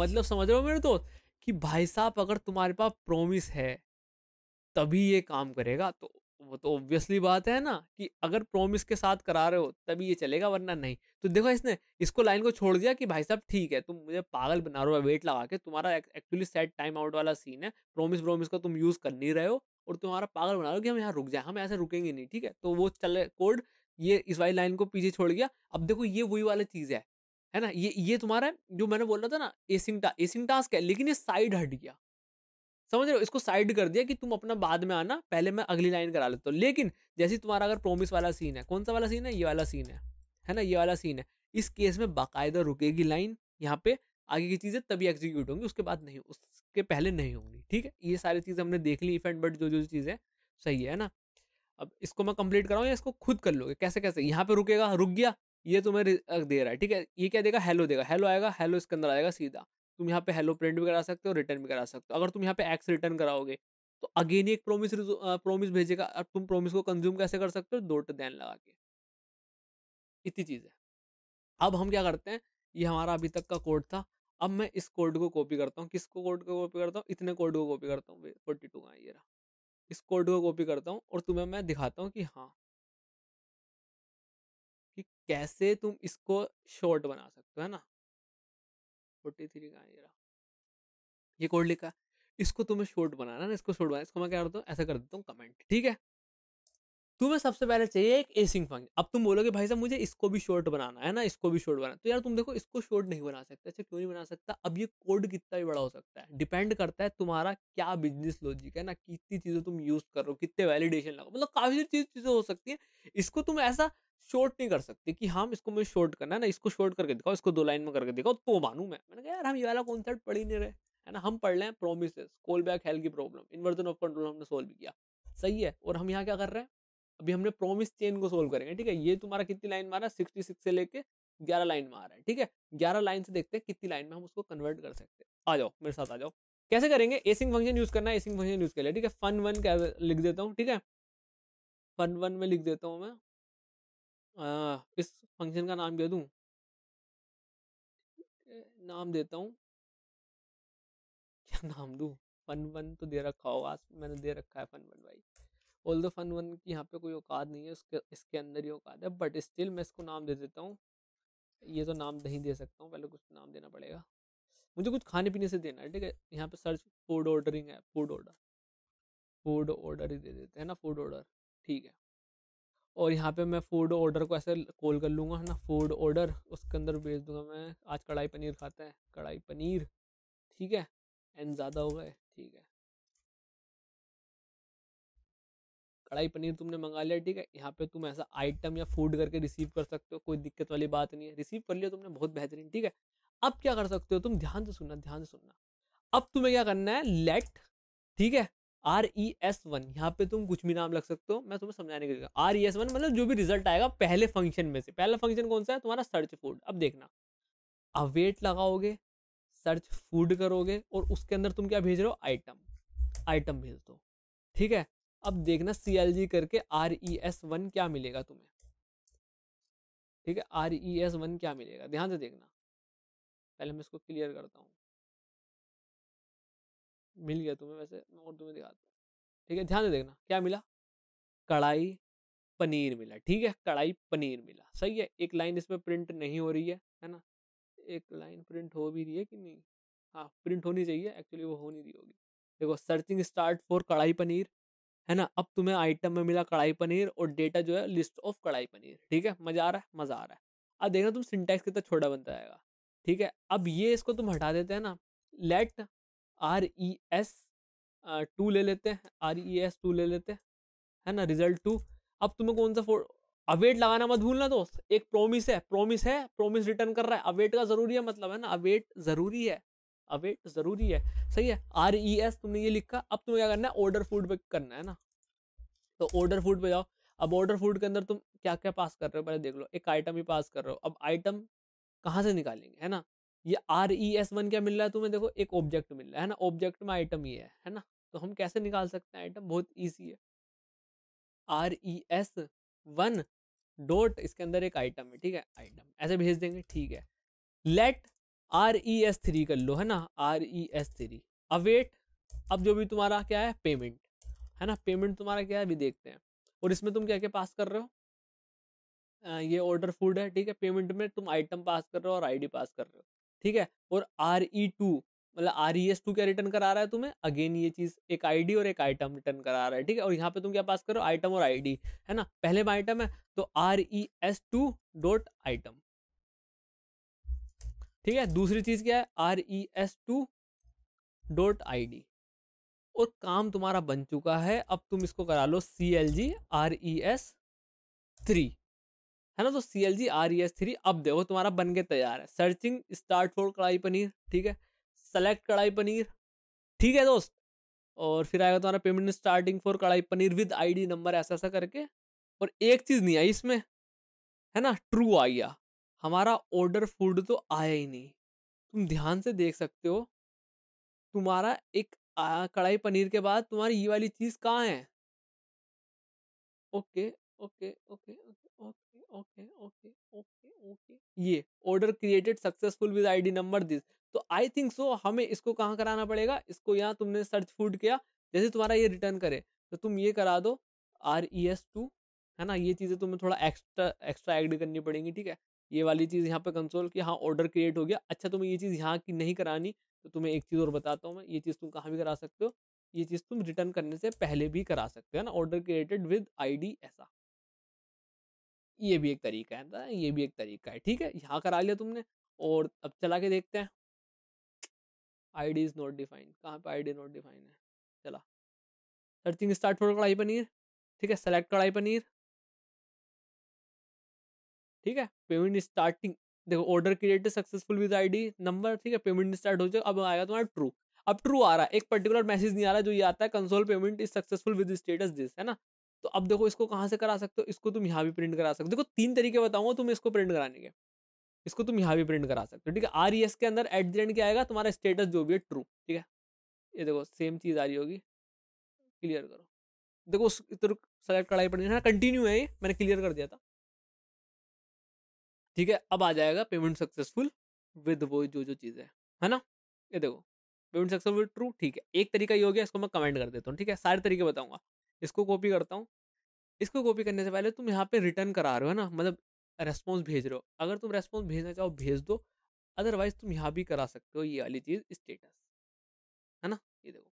मतलब समझ रहे हो मेरे दोस्त कि भाई साहब अगर तुम्हारे पास प्रोमिस है तभी ये काम करेगा तो वो तो ऑब्वियसली बात है ना कि अगर प्रोमिस के साथ करा रहे हो तभी ये चलेगा वरना नहीं तो देखो इसने इसको लाइन को छोड़ दिया कि भाई साहब ठीक है तुम मुझे पागल बना रहे हो वेट लगा के तुम्हारा एक्चुअली सेट टाइम आउट वाला सीन है प्रोमिस व्रोमिस का तुम यूज़ कर नहीं रहे हो और तुम्हारा पागल बना लो कि हम यहाँ रुक जाए हम ऐसे रुकेंगे नहीं ठीक है तो वो चल कोड ये इस वाली लाइन को पीछे छोड़ गया अब देखो ये वही वाला चीज़ है है ना ये ये तुम्हारा जो मैंने बोला था ना एसिंग टा, एसिंग टास्क है लेकिन ये साइड हट गया समझ रहे हो इसको साइड कर दिया कि तुम अपना बाद में आना पहले मैं अगली लाइन करा लेता हूँ लेकिन जैसे तुम्हारा अगर प्रोमिस वाला सीन है कौन सा वाला सीन है ये वाला सीन है है ना ये वाला सीन है इस केस में बाकायदा रुकेगी लाइन यहाँ पे आगे की चीज़ें तभी एग्जीक्यूट होंगी उसके बाद नहीं उस के पहले नहीं होंगी ठीक है ये सारी चीज़ हमने देख ली इफेंट बट जो जो चीज़ें सही है ना अब इसको मैं कंप्लीट कराऊँ या इसको खुद कर लोगे कैसे कैसे यहाँ पे रुकेगा रुक गया ये तुम्हें दे रहा है ठीक है ये क्या देगा हेलो देगा हेलो आएगा हेलो इसके अंदर आएगा सीधा तुम यहाँ पे हेलो प्रिंट भी करा सकते हो रिटर्न भी करा सकते हो अगर तुम यहाँ पे एक्स रिटर्न कराओगे तो अगेन एक प्रोमिस प्रोमिस भेजेगा अब तुम प्रोमिस को कंज्यूम कैसे कर सकते हो डोट दैन लगा के इतनी चीज़ है अब हम क्या करते हैं ये हमारा अभी तक का कोड था अब मैं इस कोड को कॉपी करता हूँ किसको कोड को कॉपी करता हूँ इतने कोड को कॉपी करता हूँ फोर्टी टू का ये रहा इस कोड को कॉपी करता हूँ और तुम्हें मैं दिखाता हूँ कि हाँ कि कैसे तुम इसको शॉर्ट बना सकते हो है ना फोर्टी थ्री का ये रहा ये कोड लिखा इसको तुम्हें शॉर्ट बनाना ना इसको शॉर्ट बनाना इसको मैं क्या करता हूँ ऐसा कर देता हूँ कमेंट ठीक है तुम्हें सबसे पहले चाहिए एक एसिंग फंक्शन अब तुम बोलोगे भाई साहब मुझे इसको भी शॉर्ट बनाना है ना इसको भी शॉर्ट बनाना तो यार तुम देखो इसको शॉर्ट नहीं बना सकते ऐसे अच्छा, क्यों नहीं बना सकता अब ये कोड कितना भी बड़ा हो सकता है डिपेंड करता है तुम्हारा क्या बिजनेस लॉजिक है ना कितनी चीज़ें तुम यूज़ करो कितने वैलिडेशन लगाओ मतलब काफ़ी सारी चीज़ें हो सकती है इसको तुम ऐसा शॉर्ट नहीं कर सकते कि हम हाँ, इसको मुझे शॉर्ट करना है ना इसको शॉर्ट करके दिखाओ इसको दो लाइन में करके दिखाओ तो मानू मैं मैंने कहा यार हम ये वाला कॉन्सेप्ट पढ़ ही नहीं रहे है ना हम पढ़ रहे हैं प्रोमिस कॉल बैक हेल्थ की प्रॉब्लम इन्वर्जन ऑफ कंट्रोल हमने सोल्व किया सही है और हम यहाँ क्या कर रहे हैं अभी हमने प्रोमिस चेन को सोल्व करेंगे ठीक है ये तुम्हारा कितनी लाइन मारा सिक्सटी सिक्स से लेके ग्यारह लाइन में आ रहा है ठीक है ग्यारह लाइन से देखते हैं कितनी लाइन में हम उसको कन्वर्ट कर सकते हैं आ जाओ मेरे साथ आ जाओ कैसे करेंगे एसिंग फंक्शन यूज करना है एसिंग फंक्शन यूज कर लिया ठीक है फन वन क्या लिख देता हूँ ठीक है फन वन में लिख देता हूँ मैं आ, इस फंक्शन का नाम क्या दूँ नाम देता हूँ क्या नाम दूँ फन वन तो दे रखा होगा मैंने दे रखा है फन वन भाई ऑल द फन वन की यहाँ पे कोई औकात नहीं है उसके इसके अंदर ही औकात है बट स्टिल मैं इसको नाम दे देता हूँ ये तो नाम नहीं दे सकता हूँ पहले कुछ नाम देना पड़ेगा मुझे कुछ खाने पीने से देना है ठीक है यहाँ पे सर्च फूड ऑर्डरिंग है फूड ऑर्डर फूड ऑर्डर ही दे देते हैं ना फूड ऑर्डर ठीक है और यहाँ पे मैं फूड ऑर्डर को ऐसे कॉल कर लूँगा है ना फूड ऑर्डर उसके अंदर भेज दूंगा मैं आज कढ़ाई पनीर खाते हैं कढ़ाई पनीर ठीक है एंड ज़्यादा हो गए ठीक है कढ़ाई पनीर तुमने मंगा लिया ठीक है यहाँ पे तुम ऐसा आइटम या फूड करके रिसीव कर सकते हो कोई दिक्कत वाली बात नहीं है रिसीव कर लिया तुमने बहुत बेहतरीन ठीक है अब क्या कर सकते हो तुम ध्यान से सुनना ध्यान से सुनना अब तुम्हें क्या करना है लेट ठीक है आर ई एस वन यहाँ पे तुम कुछ भी नाम लग सकते हो मैं तुम्हें समझाने के लिए आर ई एस वन मतलब जो भी रिजल्ट आएगा पहले फंक्शन में से पहला फंक्शन कौन सा है तुम्हारा सर्च फूड अब देखना अब वेट लगाओगे सर्च फूड करोगे और उसके अंदर तुम क्या भेज रहे हो आइटम आइटम भेज दो ठीक है अब देखना सी एल जी करके आर ई एस वन क्या मिलेगा तुम्हें ठीक है आर ई एस वन क्या मिलेगा ध्यान से देखना पहले मैं इसको क्लियर करता हूँ मिल गया तुम्हें वैसे मैं और तुम्हें दिखाता हूँ ठीक है ध्यान से देखना क्या मिला कढ़ाई पनीर मिला ठीक है कढ़ाई पनीर मिला सही है एक लाइन इसमें प्रिंट नहीं हो रही है है ना एक लाइन प्रिंट हो भी रही है कि नहीं हाँ प्रिंट होनी चाहिए एक्चुअली वो हो नहीं रही होगी देखो सर्चिंग स्टार्ट फॉर कढ़ाई पनीर है ना अब तुम्हें आइटम में मिला कढ़ाई पनीर और डेटा जो है लिस्ट ऑफ कढ़ाई पनीर ठीक है मजा आ रहा है मजा आ रहा है अब देखना तुम सिंटैक्स कितना छोटा बनता जाएगा ठीक है अब ये इसको तुम हटा देते हैं ना let R E S two ले लेते हैं आर ई एस टू ले लेते हैं है ना रिजल्ट टू अब तुम्हें कौन सा अवेट लगाना मत भूलना दोस्त एक प्रोमिस है प्रोमिस है प्रोमिस रिटर्न कर रहा है अवेट का जरूरी है मतलब है ना अवेट जरूरी है अवेट ज़रूरी है सही है आर ई एस तुमने ये लिखा अब तुम्हें क्या करना है ऑर्डर फूड पे करना है ना तो ऑर्डर फूड पे जाओ अब ऑर्डर फूड के अंदर तुम क्या क्या पास कर रहे हो पहले देख लो एक आइटम ही पास कर रहे हो अब आइटम कहाँ से निकालेंगे है ना ये आर ई एस वन क्या मिल रहा है तुम्हें देखो एक ऑब्जेक्ट मिल रहा है ना ऑब्जेक्ट में आइटम ही है है ना तो हम कैसे निकाल सकते हैं आइटम बहुत ईजी है R E S one dot इसके अंदर एक आइटम है ठीक है आइटम ऐसे भेज देंगे ठीक है let R E S three कर लो है ना R E S three await अब जो भी तुम्हारा क्या है पेमेंट है ना पेमेंट तुम्हारा क्या है अभी देखते हैं और इसमें तुम क्या क्या पास कर रहे हो आ, ये ऑर्डर फूड है ठीक है पेमेंट में तुम आइटम पास कर रहे हो और आईडी पास कर रहे हो ठीक है और आर ई टू मतलब आर ई एस टू क्या रिटर्न करा रहा है तुम्हें अगेन ये चीज एक आईडी और एक आइटम रिटर्न करा रहा है ठीक है और यहाँ पे तुम क्या पास करो आइटम और आईडी है ना पहले में आइटम है तो R E S two dot item ठीक है दूसरी चीज क्या है R E S two dot I D और काम तुम्हारा बन चुका है अब तुम इसको करा लो C L G R E S three है ना तो C L G R E S three अब देखो तुम्हारा बन के तैयार है सर्चिंग स्टार्ट फॉर कढ़ाई पनीर ठीक है सेलेक्ट कढ़ाई पनीर ठीक है दोस्त और फिर आएगा तुम्हारा पेमेंट स्टार्टिंग फॉर कढ़ाई पनीर विद आईडी नंबर ऐसा ऐसा करके और एक चीज़ नहीं आई इसमें है ना ट्रू आ गया हमारा ऑर्डर फूड तो आया ही नहीं तुम ध्यान से देख सकते हो तुम्हारा एक कढ़ाई पनीर के बाद तुम्हारी ये वाली चीज़ कहाँ है okay okay okay okay okay okay okay okay okay ये order created successful with ID number this तो आई थिंक सो हमें इसको कहाँ कराना पड़ेगा इसको यहाँ तुमने सर्च फूड किया जैसे तुम्हारा ये रिटर्न करे तो तुम ये करा दो आर ई एस टू है ना ये चीज़ें तुम्हें थोड़ा एक्स्ट्रा एक्स्ट्रा ऐड करनी पड़ेंगी ठीक है ये वाली चीज़ यहाँ पे कंसोल की हाँ ऑर्डर क्रिएट हो गया अच्छा तुम्हें ये चीज़ यहाँ की नहीं करानी तो तुम्हें एक चीज़ और बताता हूँ मैं ये चीज़ तुम कहाँ भी करा सकते हो ये चीज़ तुम रिटर्न करने से पहले भी करा सकते हो ना ऑर्डर क्रिएटेड विद आईडी ऐसा ये भी एक तरीका है ना ये भी एक तरीका है ठीक है यहाँ करा लिया तुमने और अब चला के देखते हैं I D is not defined कहाँ पर आई डी नॉट डिफाइंड है चला सर्चिंग स्टार्ट फॉर कढ़ाई पनीर ठीक है सेलेक्ट कढ़ाई पनीर ठीक है पेमेंट स्टार्टिंग देखो order created successful with ID number ठीक है पेमेंट स्टार्ट हो जाएगा अब आएगा तुम्हारा ट्रू अब ट्रू आ रहा है एक पर्टिकुलर मैसेज नहीं आ रहा जो ये आता है console payment is successful with status this है ना तो अब देखो इसको कहाँ से करा सकते हो इसको तुम यहाँ भी प्रिंट करा सकते हो देखो तीन तरीके बताऊंगा तुम इसको प्रिंट कराने के इसको तुम यहाँ भी प्रिंट करा सकते हो ठीक है आर ई एस के अंदर एट द एंड क्या आएगा तुम्हारा स्टेटस जो भी है ट्रू ठीक है ये देखो सेम चीज़ आ रही होगी क्लियर करो देखो उस इधर सेलेक्ट कराई पड़ी है कंटिन्यू हाँ, है ये मैंने क्लियर कर दिया था ठीक है अब आ जाएगा पेमेंट सक्सेसफुल विद वो जो जो चीज़ है है ना ये देखो पेमेंट सक्सेसफुल ट्रू ठीक है एक तरीका ये हो गया इसको मैं कमेंट कर देता हूँ ठीक है सारे तरीके बताऊंगा इसको कॉपी करता हूँ इसको कॉपी करने से पहले तुम यहाँ पे रिटर्न करा रहे हो ना मतलब रेस्पॉन्स भेज रहे हो अगर तुम रेस्पॉन्स भेजना चाहो भेज दो अदरवाइज तुम यहाँ भी करा सकते हो ये वाली चीज़ स्टेटस है ना ये देखो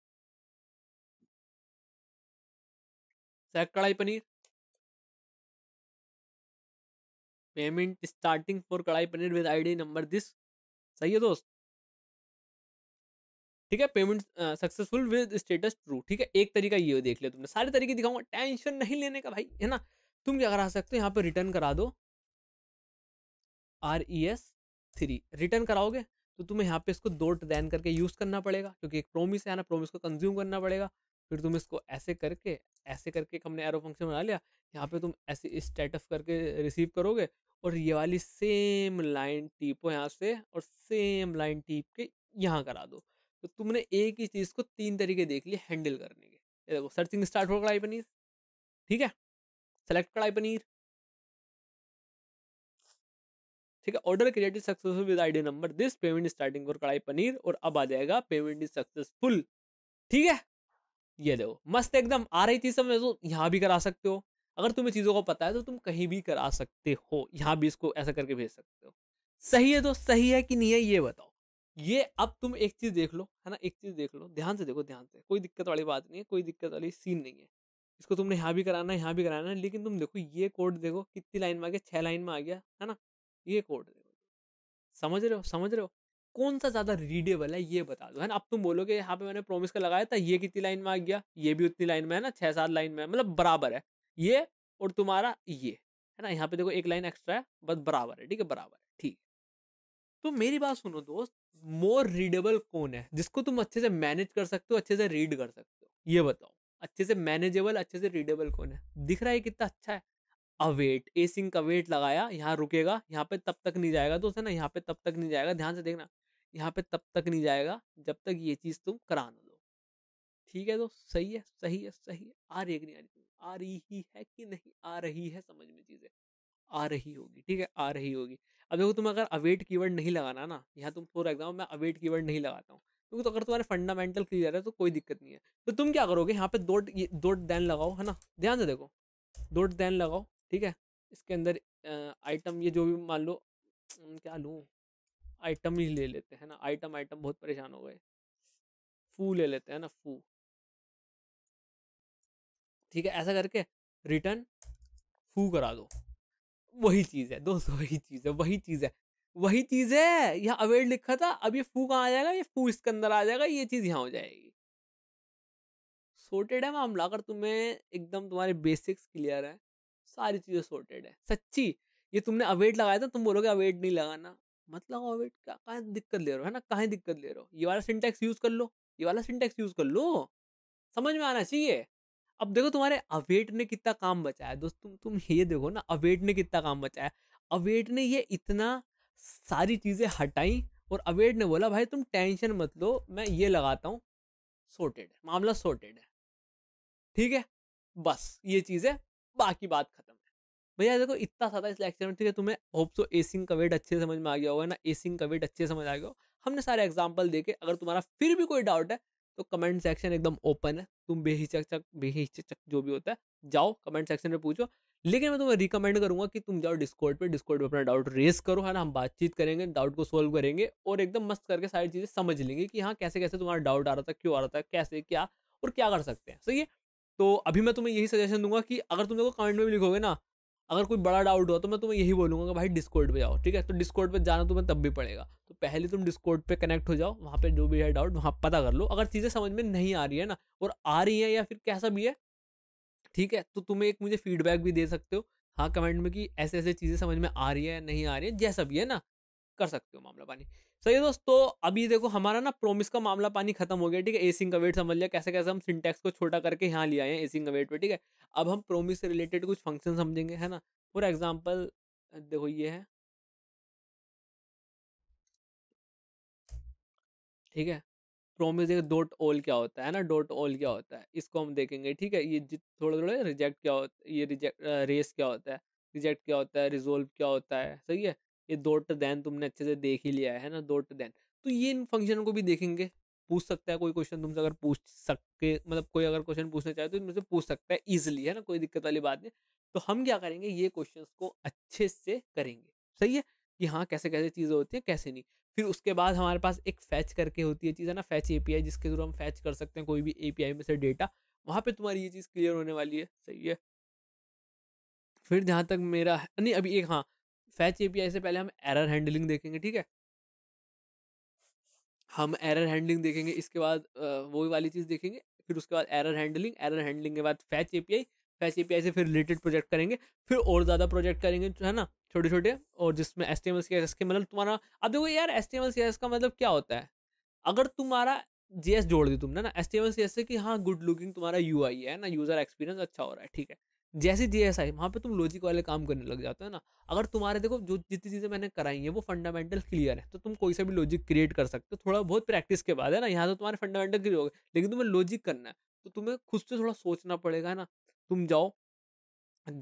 सैक कढ़ाई पनीर पेमेंट स्टार्टिंग फॉर कढ़ाई paneer with ID number this सही है दोस्त ठीक है payment successful with status true ठीक है एक तरीका ये देख लिया तुमने सारे तरीके दिखाऊंगा टेंशन नहीं लेने का भाई है ना तुम क्या करा सकते हो यहाँ पे रिटर्न करा दो R E S three return कराओगे तो तुम्हें यहाँ पे इसको दो डैन करके यूज़ करना पड़ेगा क्योंकि एक प्रोमिस है ना प्रोमिस को कंज्यूम करना पड़ेगा फिर तुम इसको ऐसे करके ऐसे करके हमने एरो फंक्शन बना लिया यहाँ पे तुम ऐसे स्टेटस करके रिसीव करोगे और ये वाली सेम लाइन टीपो यहाँ से और सेम लाइन टीप के यहाँ करा दो तो तुमने एक ही चीज़ को तीन तरीके देख लिए हैंडल करने के ये देखो सर्चिंग स्टार्ट हो कढ़ाई पनीर ठीक है सेलेक्ट कढ़ाई पनीर ठीक है order created successful with ID number this payment starting for कढ़ाई पनीर और अब आ जाएगा पेमेंट इज सक्सेसफुल ठीक है ये देखो मस्त एकदम आ रही थी समझ तो यहाँ भी करा सकते हो अगर तुम्हें चीज़ों को पता है तो तुम कहीं भी करा सकते हो यहाँ भी इसको ऐसा करके भेज सकते हो सही है तो सही है कि नहीं है ये बताओ ये अब तुम एक चीज़ देख लो है ना एक चीज़ देख लो ध्यान से देखो ध्यान से कोई दिक्कत वाली बात नहीं है कोई दिक्कत वाली सीन नहीं है इसको तुमने यहाँ भी कराना है यहाँ भी कराना है लेकिन तुम देखो ये कोड देखो कितनी लाइन में आ गया छः लाइन में आ गया है ना ये कोड देखो समझ रहे हो समझ रहे हो कौन सा ज़्यादा रीडेबल है ये बता दो है ना अब तुम बोलोगे यहाँ पे मैंने प्रोमिस का लगाया था ये कितनी लाइन में आ गया ये भी उतनी लाइन में है ना छः सात लाइन में मतलब बराबर है ये और तुम्हारा ये है ना यहाँ पे देखो एक लाइन एक्स्ट्रा है बस बराबर है ठीक है बराबर है ठीक तो मेरी बात सुनो दोस्त मोर रीडेबल कौन है जिसको तुम अच्छे से मैनेज कर सकते हो अच्छे से रीड कर सकते हो ये बताओ अच्छे से मैनेजेबल अच्छे से रीडेबल कौन है दिख रहा है कितना अच्छा है अवेट एसिंग का वेट लगाया यहाँ रुकेगा यहाँ पे तब तक नहीं जाएगा दोस्त है ना यहाँ पे तब तक नहीं जाएगा ध्यान से देखना यहाँ पे तब तक नहीं जाएगा जब तक ये चीज़ तुम करा ना दो ठीक है दोस्त सही है सही है सही है आ रही नहीं आ रही आ रही ही है कि नहीं आ रही है समझ में चीज़ें आ रही होगी ठीक है आ रही होगी अब देखो तुम अगर अवेट कीवर्ड नहीं लगाना ना यहाँ तुम फॉर एग्जाम्पल मैं अवेट कीवर्ड नहीं लगाता हूँ क्योंकि तो अगर तुम्हारे फंडामेंटल क्लियर है तो कोई दिक्कत नहीं है तो तुम क्या करोगे यहाँ पे दो दो दैन लगाओ है ना ध्यान से देखो दो दैन लगाओ ठीक है इसके अंदर आइटम ये जो भी मान लो क्या लूँ आइटम ही ले लेते हैं ना आइटम आइटम बहुत परेशान हो गए फू ले लेते हैं ना फू ठीक है ऐसा करके रिटर्न फू करा दो वही चीज़ है दोस्तों वही चीज़ है वही चीज़ है वही चीज़ है यहाँ अवेड लिखा था अब ये फू कहाँ आ जाएगा ये फू इसके अंदर आ जाएगा ये चीज़ यहाँ हो जाएगी सोर्टेड है मामला अगर तुम्हें एकदम तुम्हारे बेसिक्स क्लियर है सारी चीज़ें सोर्टेड है सच्ची ये तुमने अवेट लगाया था तुम बोलोगे अवेट नहीं लगाना मत लगाओ अवेट कहाँ दिक्कत ले रहे हो है ना कहाँ दिक्कत ले रहे हो ये वाला सिंटेक्स यूज़ कर लो ये वाला सिंटेक्स यूज़ कर लो समझ में आना चाहिए अब देखो तुम्हारे अवेट ने कितना काम बचाया दोस्तों तुम ये देखो ना अवेट ने कितना काम बचाया अवेट ने ये इतना सारी चीज़ें हटाई और अवेट ने बोला भाई तुम टेंशन मत लो मैं ये लगाता हूँ सोटेड है मामला सोटेड है ठीक है बस ये चीज़ है बाकी बात खत्म है भैया देखो इतना सारा इस लेक्चर में ठीक है तुम्हें होप सो एसिंग का वेट अच्छे समझ में आ गया होगा ना एसिंग का वेट अच्छे समझ आ गया हमने सारे एग्जाम्पल देखे अगर तुम्हारा फिर भी कोई डाउट है तो कमेंट सेक्शन एकदम ओपन है तुम बेहिचक बेहिचक जो भी होता है जाओ कमेंट सेक्शन में पूछो लेकिन मैं तुम्हें रिकमेंड करूंगा कि तुम जाओ डिस्कॉर्ड पे डिस्कॉर्ड पे अपना डाउट रेस करो है ना हम बातचीत करेंगे डाउट को सोल्व करेंगे और एकदम मस्त करके सारी चीज़ें समझ लेंगे कि हाँ कैसे कैसे तुम्हारा डाउट आ रहा था क्यों आ रहा था कैसे क्या और क्या कर सकते हैं सही है तो अभी मैं तुम्हें यही सजेशन दूंगा कि अगर तुम लोग कमेंट में भी लिखोगे ना अगर कोई बड़ा डाउट हुआ तो मैं तुम्हें यही बोलूँगा कि भाई डिस्कोर्ट पे जाओ ठीक है तो डिस्कोर्ट पे जाना तुम्हें तब भी पड़ेगा तो पहले तुम डिस्कोर्ट पे कनेक्ट हो जाओ वहाँ पे जो भी है डाउट वहाँ पता कर लो अगर चीज़ें समझ में नहीं आ रही है ना और आ रही है या फिर कैसा भी है ठीक है तो तुम्हें एक मुझे फीडबैक भी दे सकते हो हाँ कमेंट में कि ऐसे ऐसे चीज़ें समझ में आ रही है नहीं आ रही है जैसा भी है ना कर सकते हो मामला पानी सही दोस्तों तो अभी देखो हमारा ना प्रोमिस का मामला पानी खत्म हो गया ठीक है एसिंग का वेट समझ लिया कैसे कैसे हम सिंटेक्स को छोटा करके यहाँ ले आए हैं एसिंग का वेट पे ठीक है अब हम प्रोमिस से रिलेटेड कुछ फंक्शन समझेंगे है ना फॉर एग्जाम्पल देखो ये है ठीक है प्रोमिस देखो डोट ऑल क्या होता है ना डोट ऑल क्या होता है इसको हम देखेंगे ठीक है ये थोड़े थोड़े रिजेक्ट क्या होता है ये रिजेक्ट रेस क्या होता है रिजेक्ट क्या होता है रिजोल्व क्या होता है सही है ये टू दैन तुमने अच्छे से देख ही लिया है ना टू दैन तो ये इन फंक्शन को भी देखेंगे पूछ सकता है कोई क्वेश्चन तुमसे अगर पूछ सके मतलब कोई अगर क्वेश्चन पूछना चाहे तो मुझसे पूछ सकता है ईजिली है ना कोई दिक्कत वाली बात नहीं तो हम क्या करेंगे ये क्वेश्चन को अच्छे से करेंगे सही है कि हाँ कैसे कैसे चीज़ें होती है कैसे नहीं फिर उसके बाद हमारे पास एक फैच करके होती है चीज़ है ना फैच ए जिसके थ्रू हम फैच कर सकते हैं कोई भी ए में से डेटा वहाँ पे तुम्हारी ये चीज़ क्लियर होने वाली है सही है फिर जहाँ तक मेरा नहीं अभी एक हाँ फैच एपीआई से पहले हम एरर हैंडलिंग देखेंगे ठीक है हम एरर हैंडलिंग देखेंगे इसके बाद वो वाली चीज़ देखेंगे फिर उसके बाद एरर हैंडलिंग एरर हैंडलिंग के बाद फैच एपीआई फैच एपीआई से फिर रिलेटेड प्रोजेक्ट करेंगे फिर और ज़्यादा प्रोजेक्ट करेंगे जो है ना छोटे छोटे और जिसमें एस टी एम के मतलब तुम्हारा अब देखो यार S T M S S का मतलब क्या होता है अगर तुम्हारा एस जोड़ दी तुमने ना एस टी एम से कि हाँ गुड लुकिंग तुम्हारा यू आई है ना यूज़र एक्सपीरियंस अच्छा हो रहा है ठीक है जैसे जी एस आई वहाँ पर तुम लॉजिक वाले काम करने लग जाते हो ना अगर तुम्हारे देखो जो जितनी चीज़ें मैंने कराई हैं वो फंडामेंटल क्लियर है तो तुम कोई सा भी लॉजिक क्रिएट कर सकते हो थोड़ा बहुत प्रैक्टिस के बाद है ना यहाँ तो तुम्हारे फंडामेंटल क्लियर हो गए लेकिन तुम्हें लॉजिक करना है तो तुम्हें खुद से थोड़ा सोचना पड़ेगा है ना तुम जाओ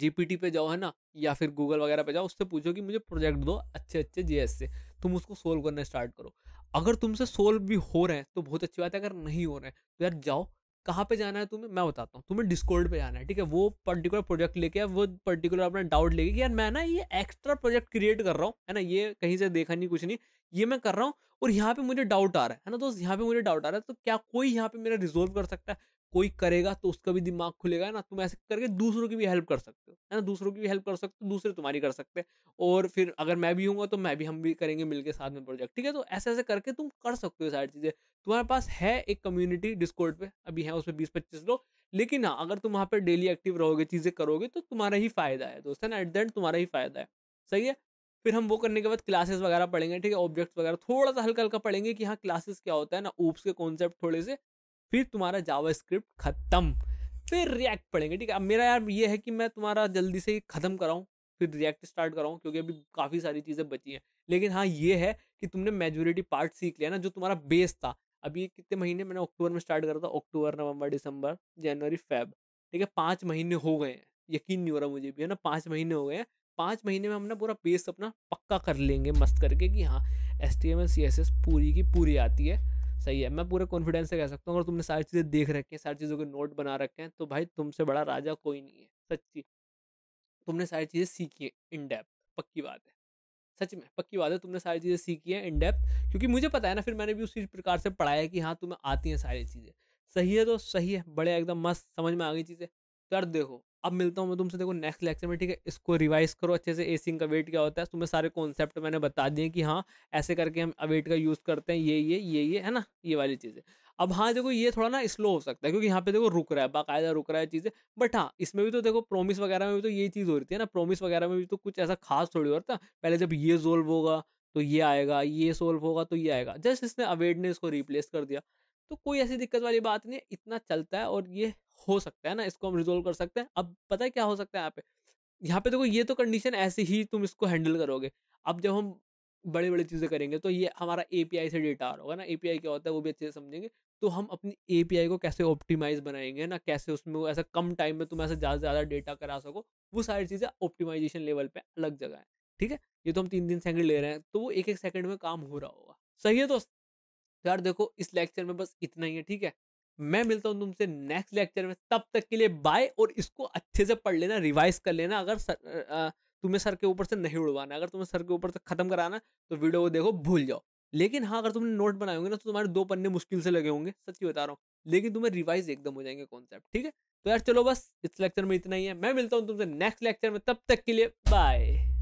जी पी टी पे जाओ है ना या फिर गूगल वगैरह पे जाओ उससे पूछो कि मुझे प्रोजेक्ट दो अच्छे अच्छे जीएस से तुम उसको सोल्व करना स्टार्ट करो अगर तुमसे सोल्व भी हो रहे हैं तो बहुत अच्छी बात है अगर नहीं हो रहे हैं तो यार जाओ कहाँ पे जाना है तुम्हें मैं बताता हूँ तुम्हें डिस्कोर्ड पे जाना है ठीक है वो पर्टिकुलर प्रोजेक्ट लेके वो पर्टिकुलर अपना डाउट लेके कि यार मैं ना ये एक्स्ट्रा प्रोजेक्ट क्रिएट कर रहा हूँ है ना ये कहीं से देखा नहीं कुछ नहीं ये मैं कर रहा हूँ और यहाँ पे मुझे डाउट आ रहा है ना दोस्त यहाँ पे मुझे डाउट आ रहा है तो क्या कोई यहाँ पे मेरा रिजोल्व कर सकता है कोई करेगा तो उसका भी दिमाग खुलेगा ना तुम ऐसे करके दूसरों की भी हेल्प कर सकते हो है ना दूसरों की भी हेल्प कर सकते हो तो दूसरे तुम्हारी कर सकते हैं और फिर अगर मैं भी हूँगा तो मैं भी हम भी करेंगे मिलकर साथ में प्रोजेक्ट ठीक है तो ऐसे ऐसे करके तुम कर सकते हो सारी चीज़ें तुम्हारे पास है एक कम्युनिटी डिस्कोर्ट पे अभी है उसमें बीस पच्चीस लोग लेकिन हाँ अगर तुम वहाँ पर डेली एक्टिव रहोगे चीज़ें करोगे तो तुम्हारा ही फायदा है दोस्त है ना एट द एंड तुम्हारा ही फायदा है सही है फिर हम वो करने के बाद क्लासेस वगैरह पढ़ेंगे ठीक है ऑब्जेक्ट्स वगैरह थोड़ा सा हल्का हल्का पढ़ेंगे कि हाँ क्लासेस क्या होता है ना ऊप्स के कॉन्सेप्ट थोड़े से फिर तुम्हारा जावा स्क्रिप्ट खत्म फिर रिएक्ट पढ़ेंगे ठीक है अब मेरा यार ये है कि मैं तुम्हारा जल्दी से ख़त्म कराऊँ फिर रिएक्ट स्टार्ट कराऊँ क्योंकि अभी काफ़ी सारी चीज़ें बची हैं लेकिन हाँ ये है कि तुमने मेजोरिटी पार्ट सीख लिया ना जो तुम्हारा बेस था अभी कितने महीने मैंने अक्टूबर में स्टार्ट करा था अक्टूबर नवंबर दिसंबर जनवरी फेब ठीक है पाँच महीने हो गए हैं यकीन नहीं हो रहा मुझे भी है ना पाँच महीने हो गए हैं पाँच महीने में हमने पूरा बेस अपना पक्का कर लेंगे मस्त करके कि हाँ S T M S C S S पूरी की पूरी आती है सही है मैं पूरे कॉन्फिडेंस से कह सकता हूँ अगर तुमने सारी चीज़ें देख रखी हैं सारी चीज़ों के नोट बना रखे हैं तो भाई तुमसे बड़ा राजा कोई नहीं है सच्ची तुमने सारी चीज़ें सीखी है इन डेप्थ पक्की बात है सच में पक्की बात है तुमने सारी चीज़ें सीखी हैं इन डेप्थ क्योंकि मुझे पता है ना फिर मैंने भी उसी प्रकार से पढ़ाया है कि हाँ तुम्हें आती हैं सारी चीज़ें सही है तो सही है बड़े एकदम मस्त समझ में आ गई चीज़ें तो यार देखो अब मिलता हूँ मैं तुमसे देखो नेक्स्ट लेक्चर में ठीक है इसको रिवाइज करो अच्छे से एसिंग का वेट क्या होता है तुम्हें सारे कॉन्सेप्ट मैंने बता दिए कि हाँ ऐसे करके हम अवेट का यूज़ करते हैं ये ये ये ये है ना ये वाली चीज़ें अब हाँ देखो ये थोड़ा ना स्लो हो सकता है क्योंकि यहाँ पे देखो रुक रहा है बाकायदा रुक रहा है चीज़ें बट हाँ इसमें भी तो देखो प्रोमिस वगैरह में भी तो ये चीज़ हो रही है ना प्रोमिस वगैरह में भी तो कुछ ऐसा खास थोड़ी हो रहा पहले जब ये सोल्व होगा तो ये आएगा ये सोल्व होगा तो ये आएगा जस्ट इसने अवेट ने इसको रिप्लेस कर दिया तो कोई ऐसी दिक्कत वाली बात नहीं इतना चलता है और ये हो सकता है ना इसको हम रिजोल्व कर सकते हैं अब पता है क्या हो सकता है यहाँ पे यहाँ पे देखो ये तो कंडीशन ऐसे ही तुम इसको हैंडल करोगे अब जब हम बड़ी बड़ी चीज़ें करेंगे तो ये हमारा ए से डेटा आ रहा होगा ना ए क्या होता है वो भी अच्छे से समझेंगे तो हम अपनी ए को कैसे ऑप्टिमाइज बनाएंगे ना कैसे उसमें ऐसा कम टाइम में तुम ऐसा ज़्यादा से ज़्यादा डेटा करा सको वो सारी चीज़ें ऑप्टिमाइजेशन लेवल पर अलग जगह है ठीक है ये तो हम तीन तीन सेकंड ले रहे हैं तो वो एक एक सेकंड में काम हो रहा होगा सही है दोस्त यार देखो इस लेक्चर में बस इतना ही है ठीक है मैं मिलता हूँ तुमसे नेक्स्ट लेक्चर में तब तक के लिए बाय और इसको अच्छे से पढ़ लेना रिवाइज कर लेना अगर सर, आ, तुम्हें सर के ऊपर से नहीं उड़वाना अगर तुम्हें सर के ऊपर से खत्म कराना तो वीडियो को देखो भूल जाओ लेकिन हाँ अगर तुमने नोट बनाए होंगे ना तो तुम्हारे दो पन्ने मुश्किल से लगे होंगे सच्ची बता रहा हूँ लेकिन तुम्हें रिवाइज एकदम हो जाएंगे कॉन्सेप्ट ठीक है तो यार चलो बस इस लेक्चर में इतना ही है मैं मिलता हूँ तुमसे नेक्स्ट लेक्चर में तब तक के लिए बाय